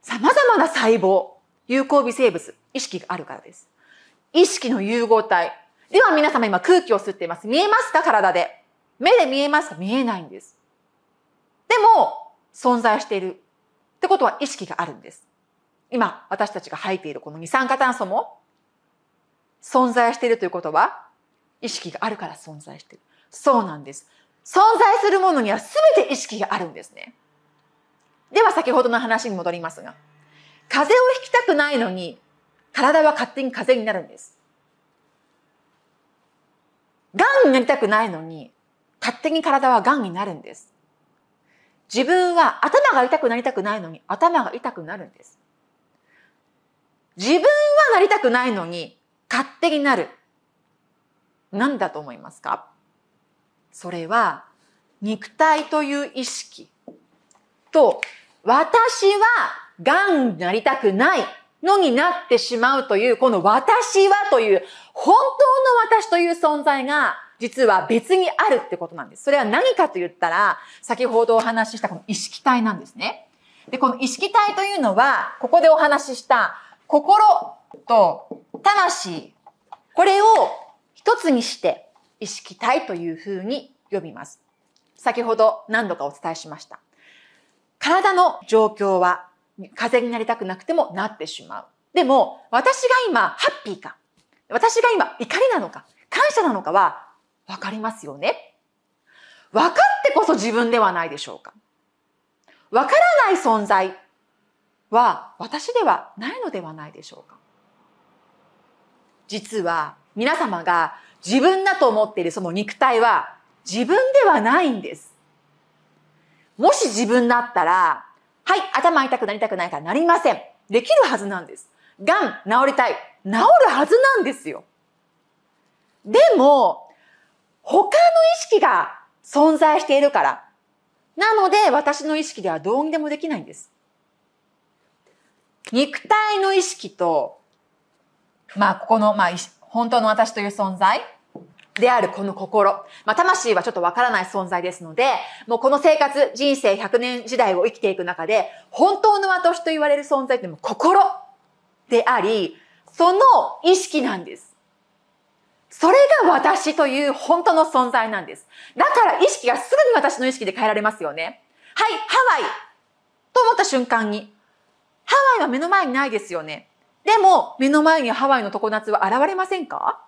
様々な細胞、有効微生物、意識があるからです。意識の融合体。では皆様今空気を吸っています。見えますか体で。目で見えますか見えないんです。でも、存在している。ってことは意識があるんです。今、私たちが吐いているこの二酸化炭素も、存在しているということは、意識があるから存在している。そうなんです。存在するものには全て意識があるんですね。では先ほどの話に戻りますが、風邪をひきたくないのに、体は勝手に風邪になるんです。癌になりたくないのに、勝手に体は癌になるんです。自分は頭が痛くなりたくないのに頭が痛くなるんです。自分はなりたくないのに勝手になる。何だと思いますかそれは肉体という意識と私は癌になりたくないのになってしまうという、この私はという、本当の私という存在が、実は別にあるってことなんです。それは何かと言ったら、先ほどお話ししたこの意識体なんですね。で、この意識体というのは、ここでお話しした心と魂、これを一つにして意識体というふうに呼びます。先ほど何度かお伝えしました。体の状況は風邪になりたくなくてもなってしまう。でも、私が今、ハッピーか、私が今、怒りなのか、感謝なのかは、わかりますよね分かってこそ自分ではないでしょうかわからない存在は私ではないのではないでしょうか実は皆様が自分だと思っているその肉体は自分ではないんです。もし自分だったらはい、頭痛くなりたくないからなりません。できるはずなんです。がん、治りたい。治るはずなんですよ。でも、他の意識が存在しているから。なので、私の意識ではどうにでもできないんです。肉体の意識と、まあ、ここの、まあ、本当の私という存在であるこの心。まあ、魂はちょっとわからない存在ですので、もうこの生活、人生100年時代を生きていく中で、本当の私と言われる存在っても心であり、その意識なんです。それが私という本当の存在なんです。だから意識がすぐに私の意識で変えられますよね。はい、ハワイと思った瞬間に、ハワイは目の前にないですよね。でも、目の前にハワイの常夏は現れませんか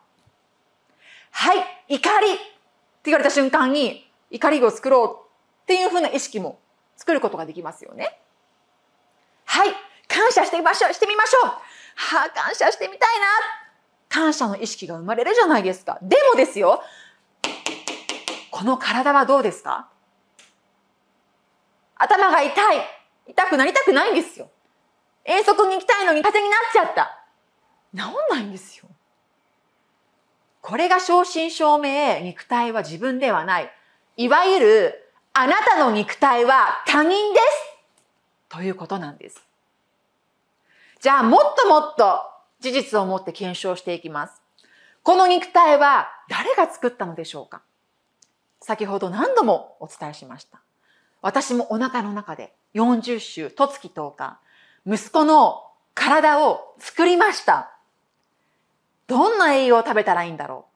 はい、怒りって言われた瞬間に怒りを作ろうっていうふうな意識も作ることができますよね。はい、感謝してみましょう、してみましょう。はあ、感謝してみたいな。感謝の意識が生まれるじゃないですか。でもですよ、この体はどうですか頭が痛い。痛くなりたくないんですよ。遠足に行きたいのに風になっちゃった。治んないんですよ。これが正真正銘、肉体は自分ではない。いわゆる、あなたの肉体は他人ですということなんです。じゃあ、もっともっと事実をもって検証していきます。この肉体は誰が作ったのでしょうか先ほど何度もお伝えしました。私もお腹の中で40週、とつき10日、息子の体を作りました。どんな栄養を食べたらいいんだろ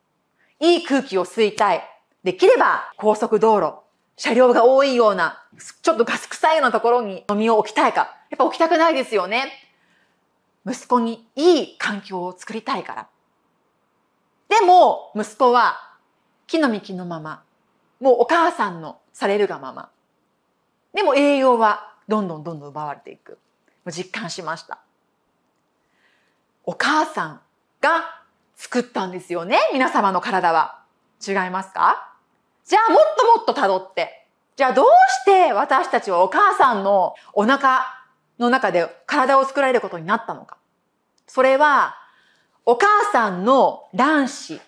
ういい空気を吸いたい。できれば高速道路、車両が多いような、ちょっとガス臭いようなところに飲みを置きたいか。やっぱ置きたくないですよね。息子にいい環境を作りたいから。でも、息子は木の幹のまま、もうお母さんのされるがまま。でも栄養はどんどんどんどん奪われていく。実感しました。お母さんが作ったんですよね、皆様の体は。違いますかじゃあもっともっと辿って。じゃあどうして私たちはお母さんのお腹の中で体を作られることになったのか。それは、お母さんの卵子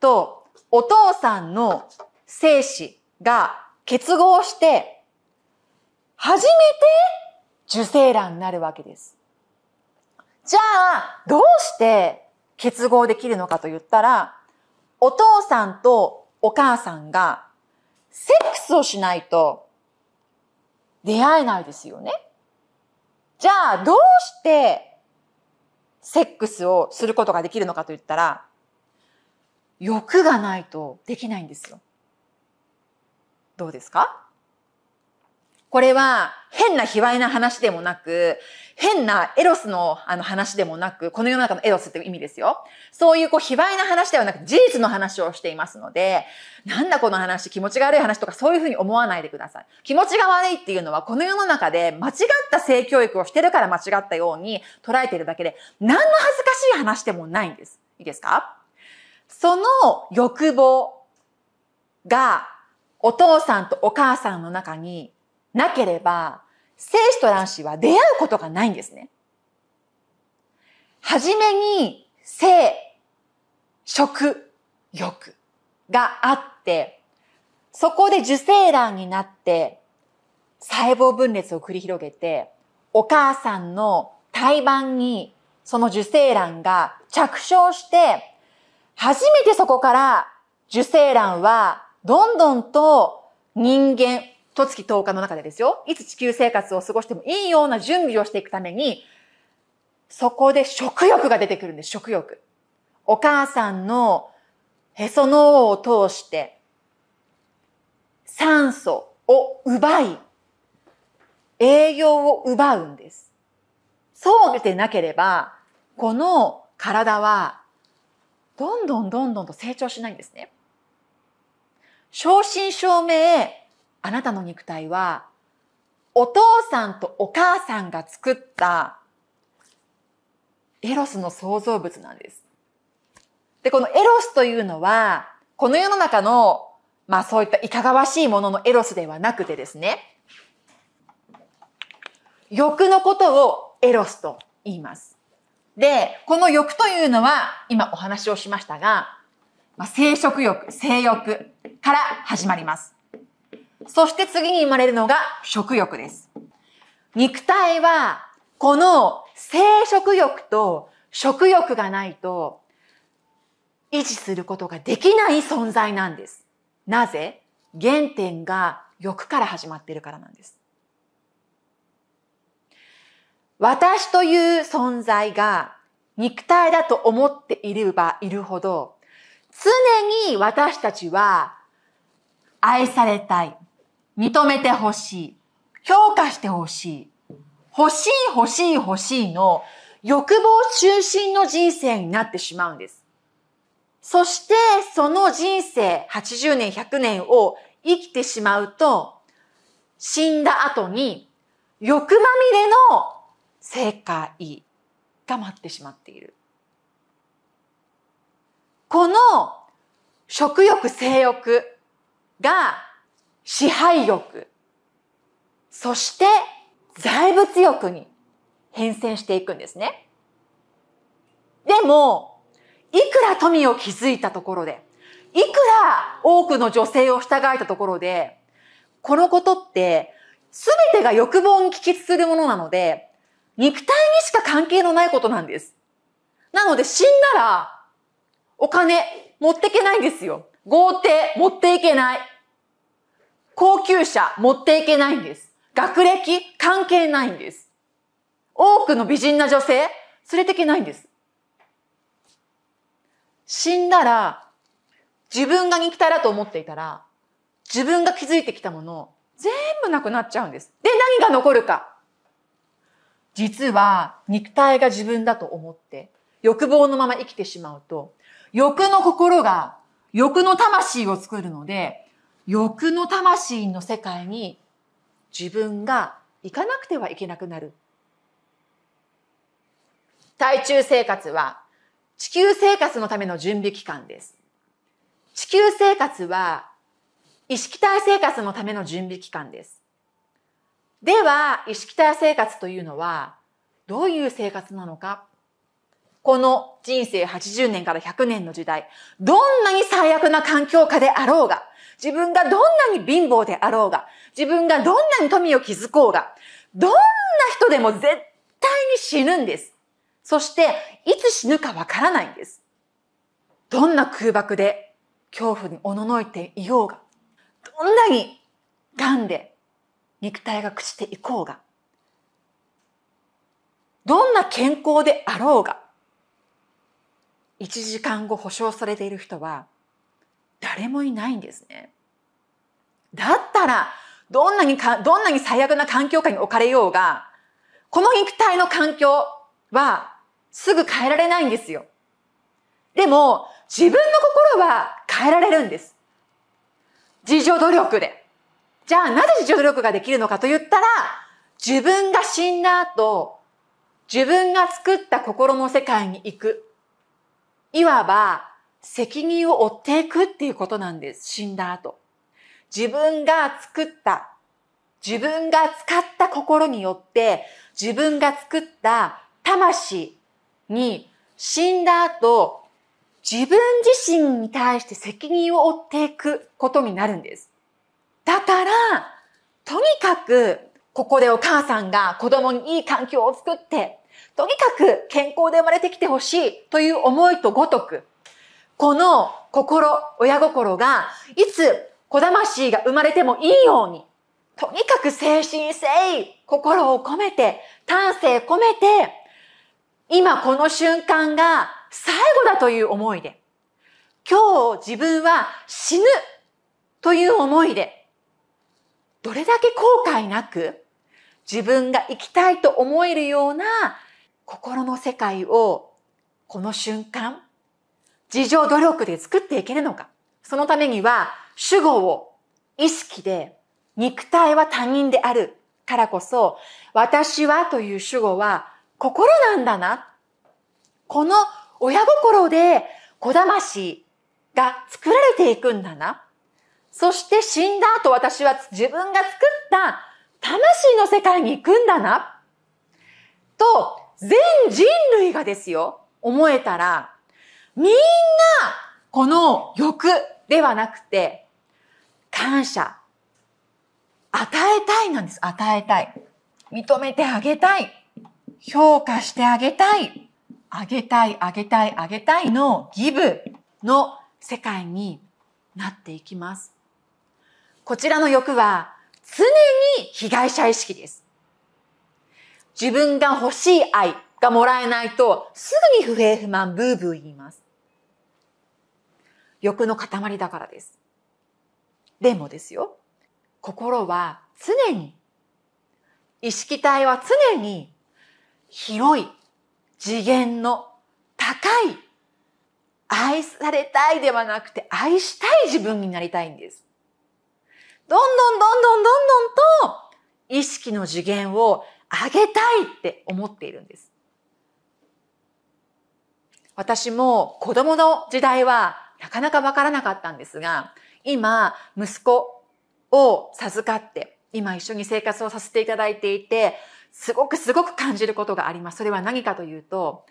とお父さんの精子が結合して、初めて受精卵になるわけです。じゃあ、どうして結合できるのかと言ったら、お父さんとお母さんがセックスをしないと出会えないですよね。じゃあ、どうしてセックスをすることができるのかと言ったら、欲がないとできないんですよ。どうですかこれは変な卑猥な話でもなく、変なエロスのあの話でもなく、この世の中のエロスって意味ですよ。そういうこう卑猥な話ではなく事実の話をしていますので、なんだこの話、気持ちが悪い話とかそういうふうに思わないでください。気持ちが悪いっていうのはこの世の中で間違った性教育をしてるから間違ったように捉えているだけで、何の恥ずかしい話でもないんです。いいですかその欲望がお父さんとお母さんの中になければ、精子と卵子は出会うことがないんですね。はじめに性、食、欲があって、そこで受精卵になって、細胞分裂を繰り広げて、お母さんの胎盤にその受精卵が着床して、初めてそこから受精卵はどんどんと人間、十月10日の中でですよ、いつ地球生活を過ごしてもいいような準備をしていくために、そこで食欲が出てくるんです、食欲。お母さんのへその緒を通して、酸素を奪い、栄養を奪うんです。そうでなければ、この体は、どんどんどんどんと成長しないんですね。正真正銘、あなたの肉体は、お父さんとお母さんが作ったエロスの創造物なんです。で、このエロスというのは、この世の中の、まあそういったいかがわしいもののエロスではなくてですね、欲のことをエロスと言います。で、この欲というのは、今お話をしましたが、まあ、生殖欲、性欲から始まります。そして次に生まれるのが食欲です。肉体は、この生食欲と食欲がないと維持することができない存在なんです。なぜ原点が欲から始まっているからなんです。私という存在が肉体だと思っていればいるほど、常に私たちは愛されたい、認めてほしい。評価してほしい。欲しい欲しい欲しいの欲望中心の人生になってしまうんです。そしてその人生80年100年を生きてしまうと死んだ後に欲まみれの世界が待ってしまっている。この食欲性欲が支配欲、そして財物欲に変遷していくんですね。でも、いくら富を築いたところで、いくら多くの女性を従えたところで、このことって、すべてが欲望に帰結するものなので、肉体にしか関係のないことなんです。なので死んだら、お金持ってけないんですよ。豪邸持っていけない。高級車持っていけないんです。学歴関係ないんです。多くの美人な女性連れてけないんです。死んだら自分が肉体だと思っていたら自分が気づいてきたもの全部なくなっちゃうんです。で、何が残るか実は肉体が自分だと思って欲望のまま生きてしまうと欲の心が欲の魂を作るので欲の魂の世界に自分が行かなくてはいけなくなる。対中生活は地球生活のための準備期間です。地球生活は意識体生活のための準備期間です。では、意識体生活というのはどういう生活なのかこの人生80年から100年の時代、どんなに最悪な環境下であろうが、自分がどんなに貧乏であろうが、自分がどんなに富を築こうが、どんな人でも絶対に死ぬんです。そして、いつ死ぬかわからないんです。どんな空爆で恐怖におののいていようが、どんなに癌で肉体が朽ちていこうが、どんな健康であろうが、1時間後保証されている人は、誰もいないんですね。だったら、どんなにか、どんなに最悪な環境下に置かれようが、この肉体の環境はすぐ変えられないんですよ。でも、自分の心は変えられるんです。自助努力で。じゃあ、なぜ自助努力ができるのかと言ったら、自分が死んだ後、自分が作った心の世界に行く。いわば、責任を負っていくっていうことなんです。死んだ後。自分が作った、自分が使った心によって、自分が作った魂に死んだ後、自分自身に対して責任を負っていくことになるんです。だから、とにかく、ここでお母さんが子供にいい環境を作って、とにかく健康で生まれてきてほしいという思いとごとく、この心、親心が、いつ子魂が生まれてもいいように、とにかく精神誠意、心を込めて、丹精込めて、今この瞬間が最後だという思いで、今日自分は死ぬという思いで、どれだけ後悔なく、自分が生きたいと思えるような心の世界をこの瞬間自助努力で作っていけるのか。そのためには、主語を意識で、肉体は他人であるからこそ、私はという主語は心なんだな。この親心で小魂が作られていくんだな。そして死んだ後私は自分が作った魂の世界に行くんだな。と、全人類がですよ、思えたら、みんな、この欲ではなくて、感謝。与えたいなんです。与えたい。認めてあげたい。評価してあげたい。あげたい、あげたい、あげたいのギブの世界になっていきます。こちらの欲は常に被害者意識です。自分が欲しい愛がもらえないとすぐに不平不満ブーブー言います。欲の塊だからです。でもですよ、心は常に、意識体は常に広い、次元の高い、愛されたいではなくて愛したい自分になりたいんです。どんどんどんどんどんどんと意識の次元を上げたいって思っているんです。私も子供の時代はなかなかわからなかったんですが、今、息子を授かって、今一緒に生活をさせていただいていて、すごくすごく感じることがあります。それは何かというと、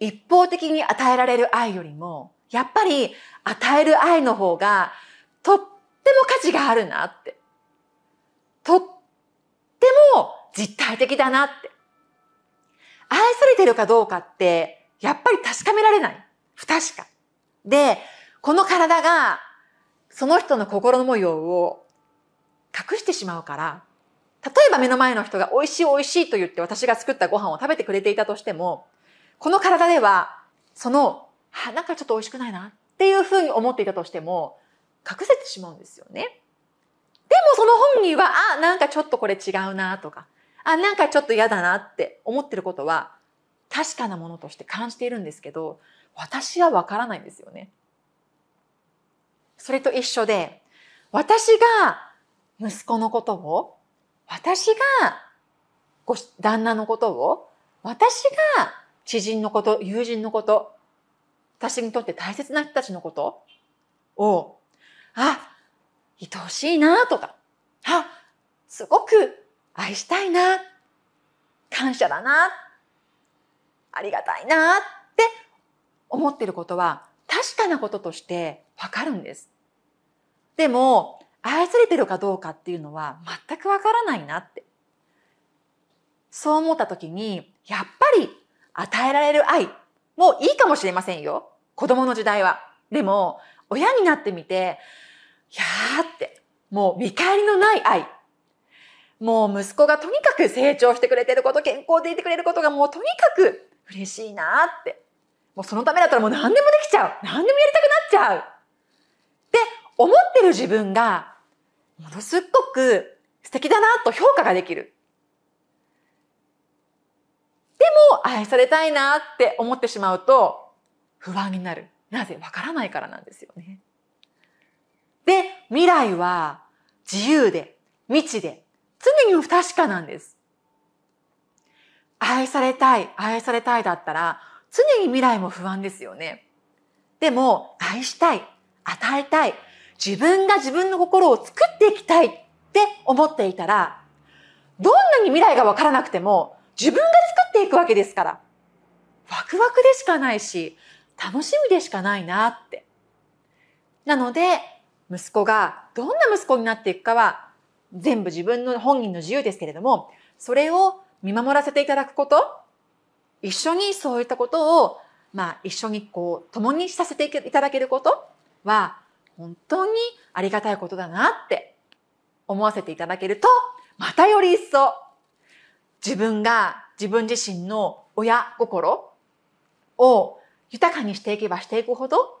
一方的に与えられる愛よりも、やっぱり与える愛の方がとっても価値があるなって。とっても実体的だなって。愛されてるかどうかって、やっぱり確かめられない。不確か。で、この体がその人の心の模様を隠してしまうから、例えば目の前の人が美味しい美味しいと言って私が作ったご飯を食べてくれていたとしても、この体では、その、は、なんかちょっと美味しくないなっていうふうに思っていたとしても、隠せてしまうんですよね。でもその本人は、あ、なんかちょっとこれ違うなとか、あ、なんかちょっと嫌だなって思ってることは、確かなものとして感じているんですけど、私はわからないんですよね。それと一緒で、私が息子のことを、私がご旦那のことを、私が知人のこと、友人のこと、私にとって大切な人たちのことを、あ、愛おしいなとか、あ、すごく愛したいな、感謝だな、ありがたいなって思ってることは確かなこととしてわかるんです。でも愛されてるかどうかっていうのは全くわからないなってそう思った時にやっぱり与えられる愛もいいかもしれませんよ子供の時代はでも親になってみていやーってもう見返りのない愛もう息子がとにかく成長してくれてること、健康でいてくれることがもうとにかく嬉しいなって。もうそのためだったらもう何でもできちゃう。何でもやりたくなっちゃう。思ってる自分がものすっごく素敵だなと評価ができる。でも愛されたいなって思ってしまうと不安になる。なぜわからないからなんですよね。で、未来は自由で、未知で、常に不確かなんです。愛されたい、愛されたいだったら、常に未来も不安ですよね。でも、愛したい、与えたい、自分が自分の心を作っていきたいって思っていたら、どんなに未来がわからなくても、自分が作っていくわけですから。ワクワクでしかないし、楽しみでしかないなって。なので、息子がどんな息子になっていくかは、全部自分の本人の自由ですけれども、それを見守らせていただくこと、一緒にそういったことを、まあ一緒にこう、共にさせていただけることは、本当にありがたいことだなって思わせていただけると、またより一層、自分が自分自身の親心を豊かにしていけばしていくほど、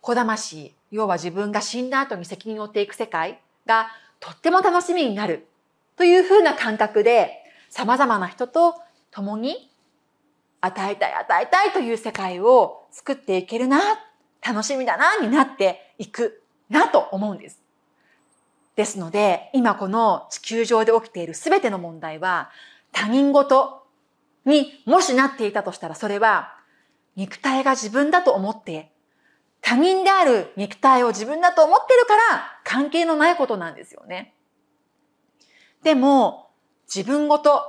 こだしい、要は自分が死んだ後に責任を負っていく世界がとっても楽しみになるというふうな感覚で、様々な人と共に与えたい与えたいという世界を作っていけるな楽しみだな、になっていくなと思うんです。ですので、今この地球上で起きている全ての問題は、他人事にもしなっていたとしたら、それは肉体が自分だと思って、他人である肉体を自分だと思ってるから関係のないことなんですよね。でも、自分ごと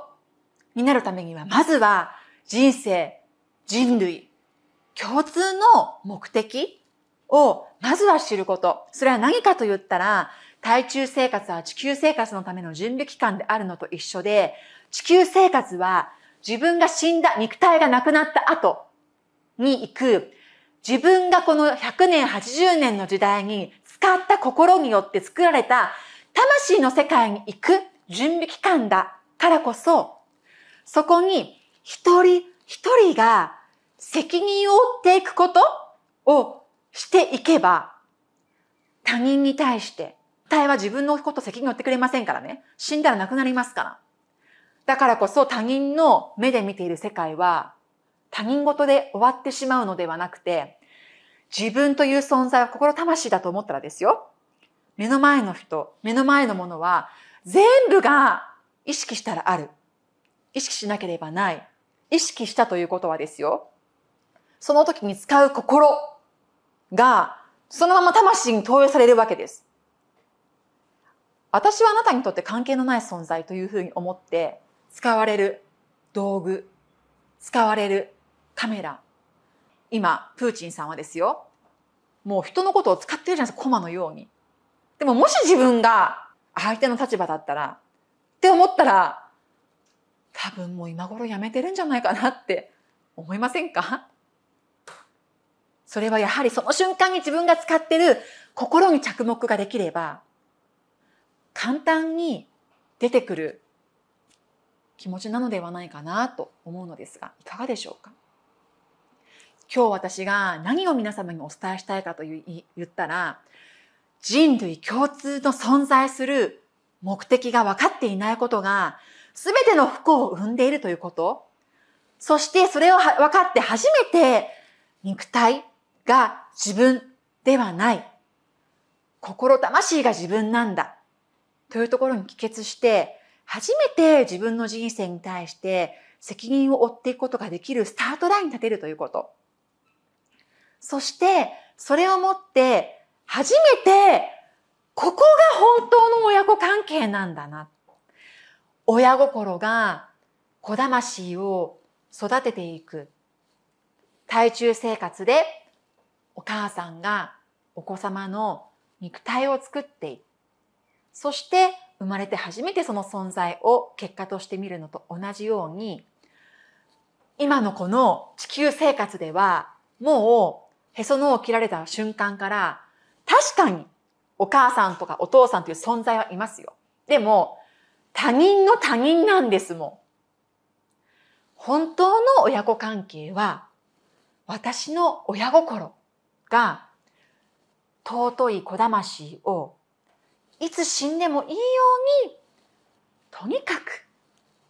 になるためには、まずは人生、人類、共通の目的をまずは知ること。それは何かと言ったら、対中生活は地球生活のための準備期間であるのと一緒で、地球生活は自分が死んだ、肉体がなくなった後に行く、自分がこの100年、80年の時代に使った心によって作られた魂の世界に行く準備期間だからこそ、そこに一人一人が責任を負っていくことをしていけば、他人に対して、他は自分のこと責任を負ってくれませんからね。死んだら亡くなりますから。だからこそ他人の目で見ている世界は、他人事で終わってしまうのではなくて、自分という存在は心魂だと思ったらですよ。目の前の人、目の前のものは、全部が意識したらある。意識しなければない。意識したということはですよ。その時に使う心が、そのまま魂に投与されるわけです。私はあなたにとって関係のない存在というふうに思って、使われる道具、使われるカメラ。今、プーチンさんはですよ、もう人のことを使ってるじゃないですか、コマのように。でももし自分が相手の立場だったら、って思ったら、多分もう今頃やめてるんじゃないかなって思いませんかそれはやはりその瞬間に自分が使ってる心に着目ができれば、簡単に出てくる気持ちなのではないかなと思うのですが、いかがでしょうか今日私が何を皆様にお伝えしたいかと言ったら、人類共通の存在する目的が分かっていないことが、全ての不幸を生んでいるということ、そしてそれを分かって初めて肉体、が自分ではない。心魂が自分なんだ。というところに帰結して、初めて自分の人生に対して責任を負っていくことができるスタートラインに立てるということ。そして、それをもって、初めて、ここが本当の親子関係なんだな。親心が子魂を育てていく。対中生活でお母さんがお子様の肉体を作ってそして生まれて初めてその存在を結果として見るのと同じように今のこの地球生活ではもうへそのを切られた瞬間から確かにお母さんとかお父さんという存在はいますよ。でも他人の他人なんですもん。本当の親子関係は私の親心が尊い子魂をいつ死んでもいいようにとにかく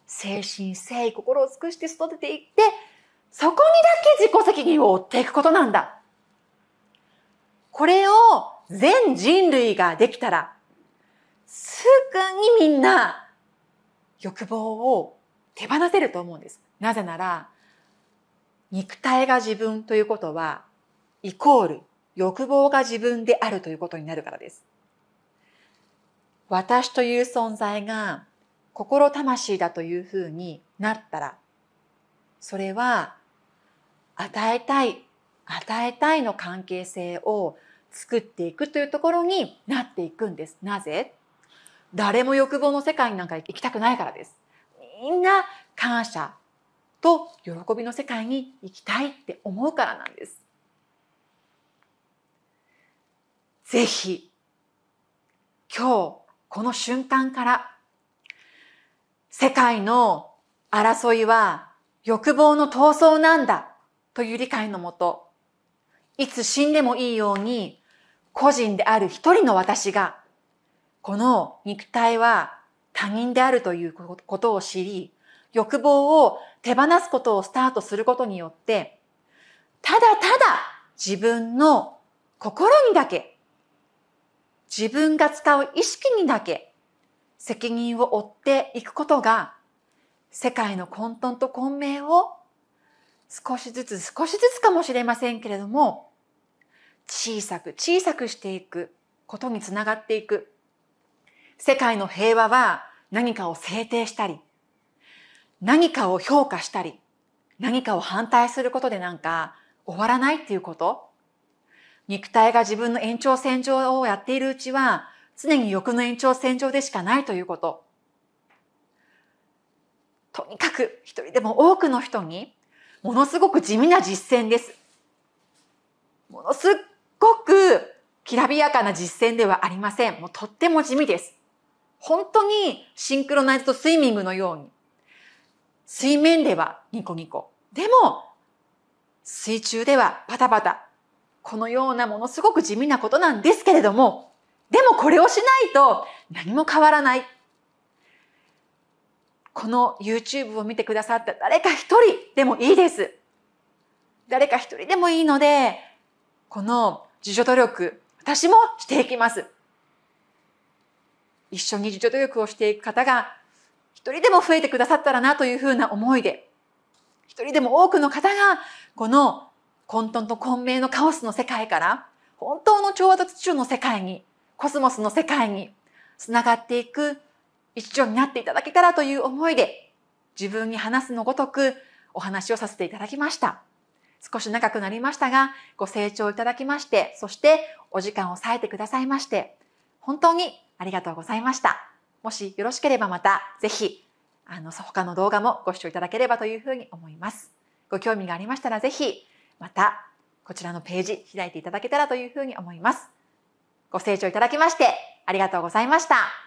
精神誠意心を尽くして育てていってそこにだけ自己責任を負っていくことなんだ。これを全人類ができたらすぐにみんな欲望を手放せると思うんです。なぜなら肉体が自分ということはイコール欲望が自分であるということになるからです。私という存在が心魂だというふうになったら、それは与えたい、与えたいの関係性を作っていくというところになっていくんです。なぜ誰も欲望の世界になんか行きたくないからです。みんな感謝と喜びの世界に行きたいって思うからなんです。ぜひ今日この瞬間から世界の争いは欲望の闘争なんだという理解のもといつ死んでもいいように個人である一人の私がこの肉体は他人であるということを知り欲望を手放すことをスタートすることによってただただ自分の心にだけ自分が使う意識にだけ責任を負っていくことが世界の混沌と混迷を少しずつ少しずつかもしれませんけれども小さく小さくしていくことにつながっていく世界の平和は何かを制定したり何かを評価したり何かを反対することでなんか終わらないっていうこと肉体が自分の延長線上をやっているうちは、常に欲の延長線上でしかないということ。とにかく一人でも多くの人に、ものすごく地味な実践です。ものすっごくきらびやかな実践ではありません。もうとっても地味です。本当にシンクロナイズドスイミングのように。水面ではニコニコ。でも、水中ではパタパタ。このようなものすごく地味なことなんですけれども、でもこれをしないと何も変わらない。この YouTube を見てくださった誰か一人でもいいです。誰か一人でもいいので、この自助努力、私もしていきます。一緒に自助努力をしていく方が一人でも増えてくださったらなというふうな思いで、一人でも多くの方がこの混沌と混迷のカオスの世界から本当の調和と地中の世界にコスモスの世界につながっていく一助になっていただけたらという思いで自分に話すのごとくお話をさせていただきました。少し長くなりましたが、ご清聴いただきまして、そしてお時間を割いてくださいまして、本当にありがとうございました。もしよろしければまた、ぜひ、あの、他の動画もご視聴いただければというふうに思います。ご興味がありましたら、ぜひ、またこちらのページ開いていただけたらというふうに思います。ご清聴いただきましてありがとうございました。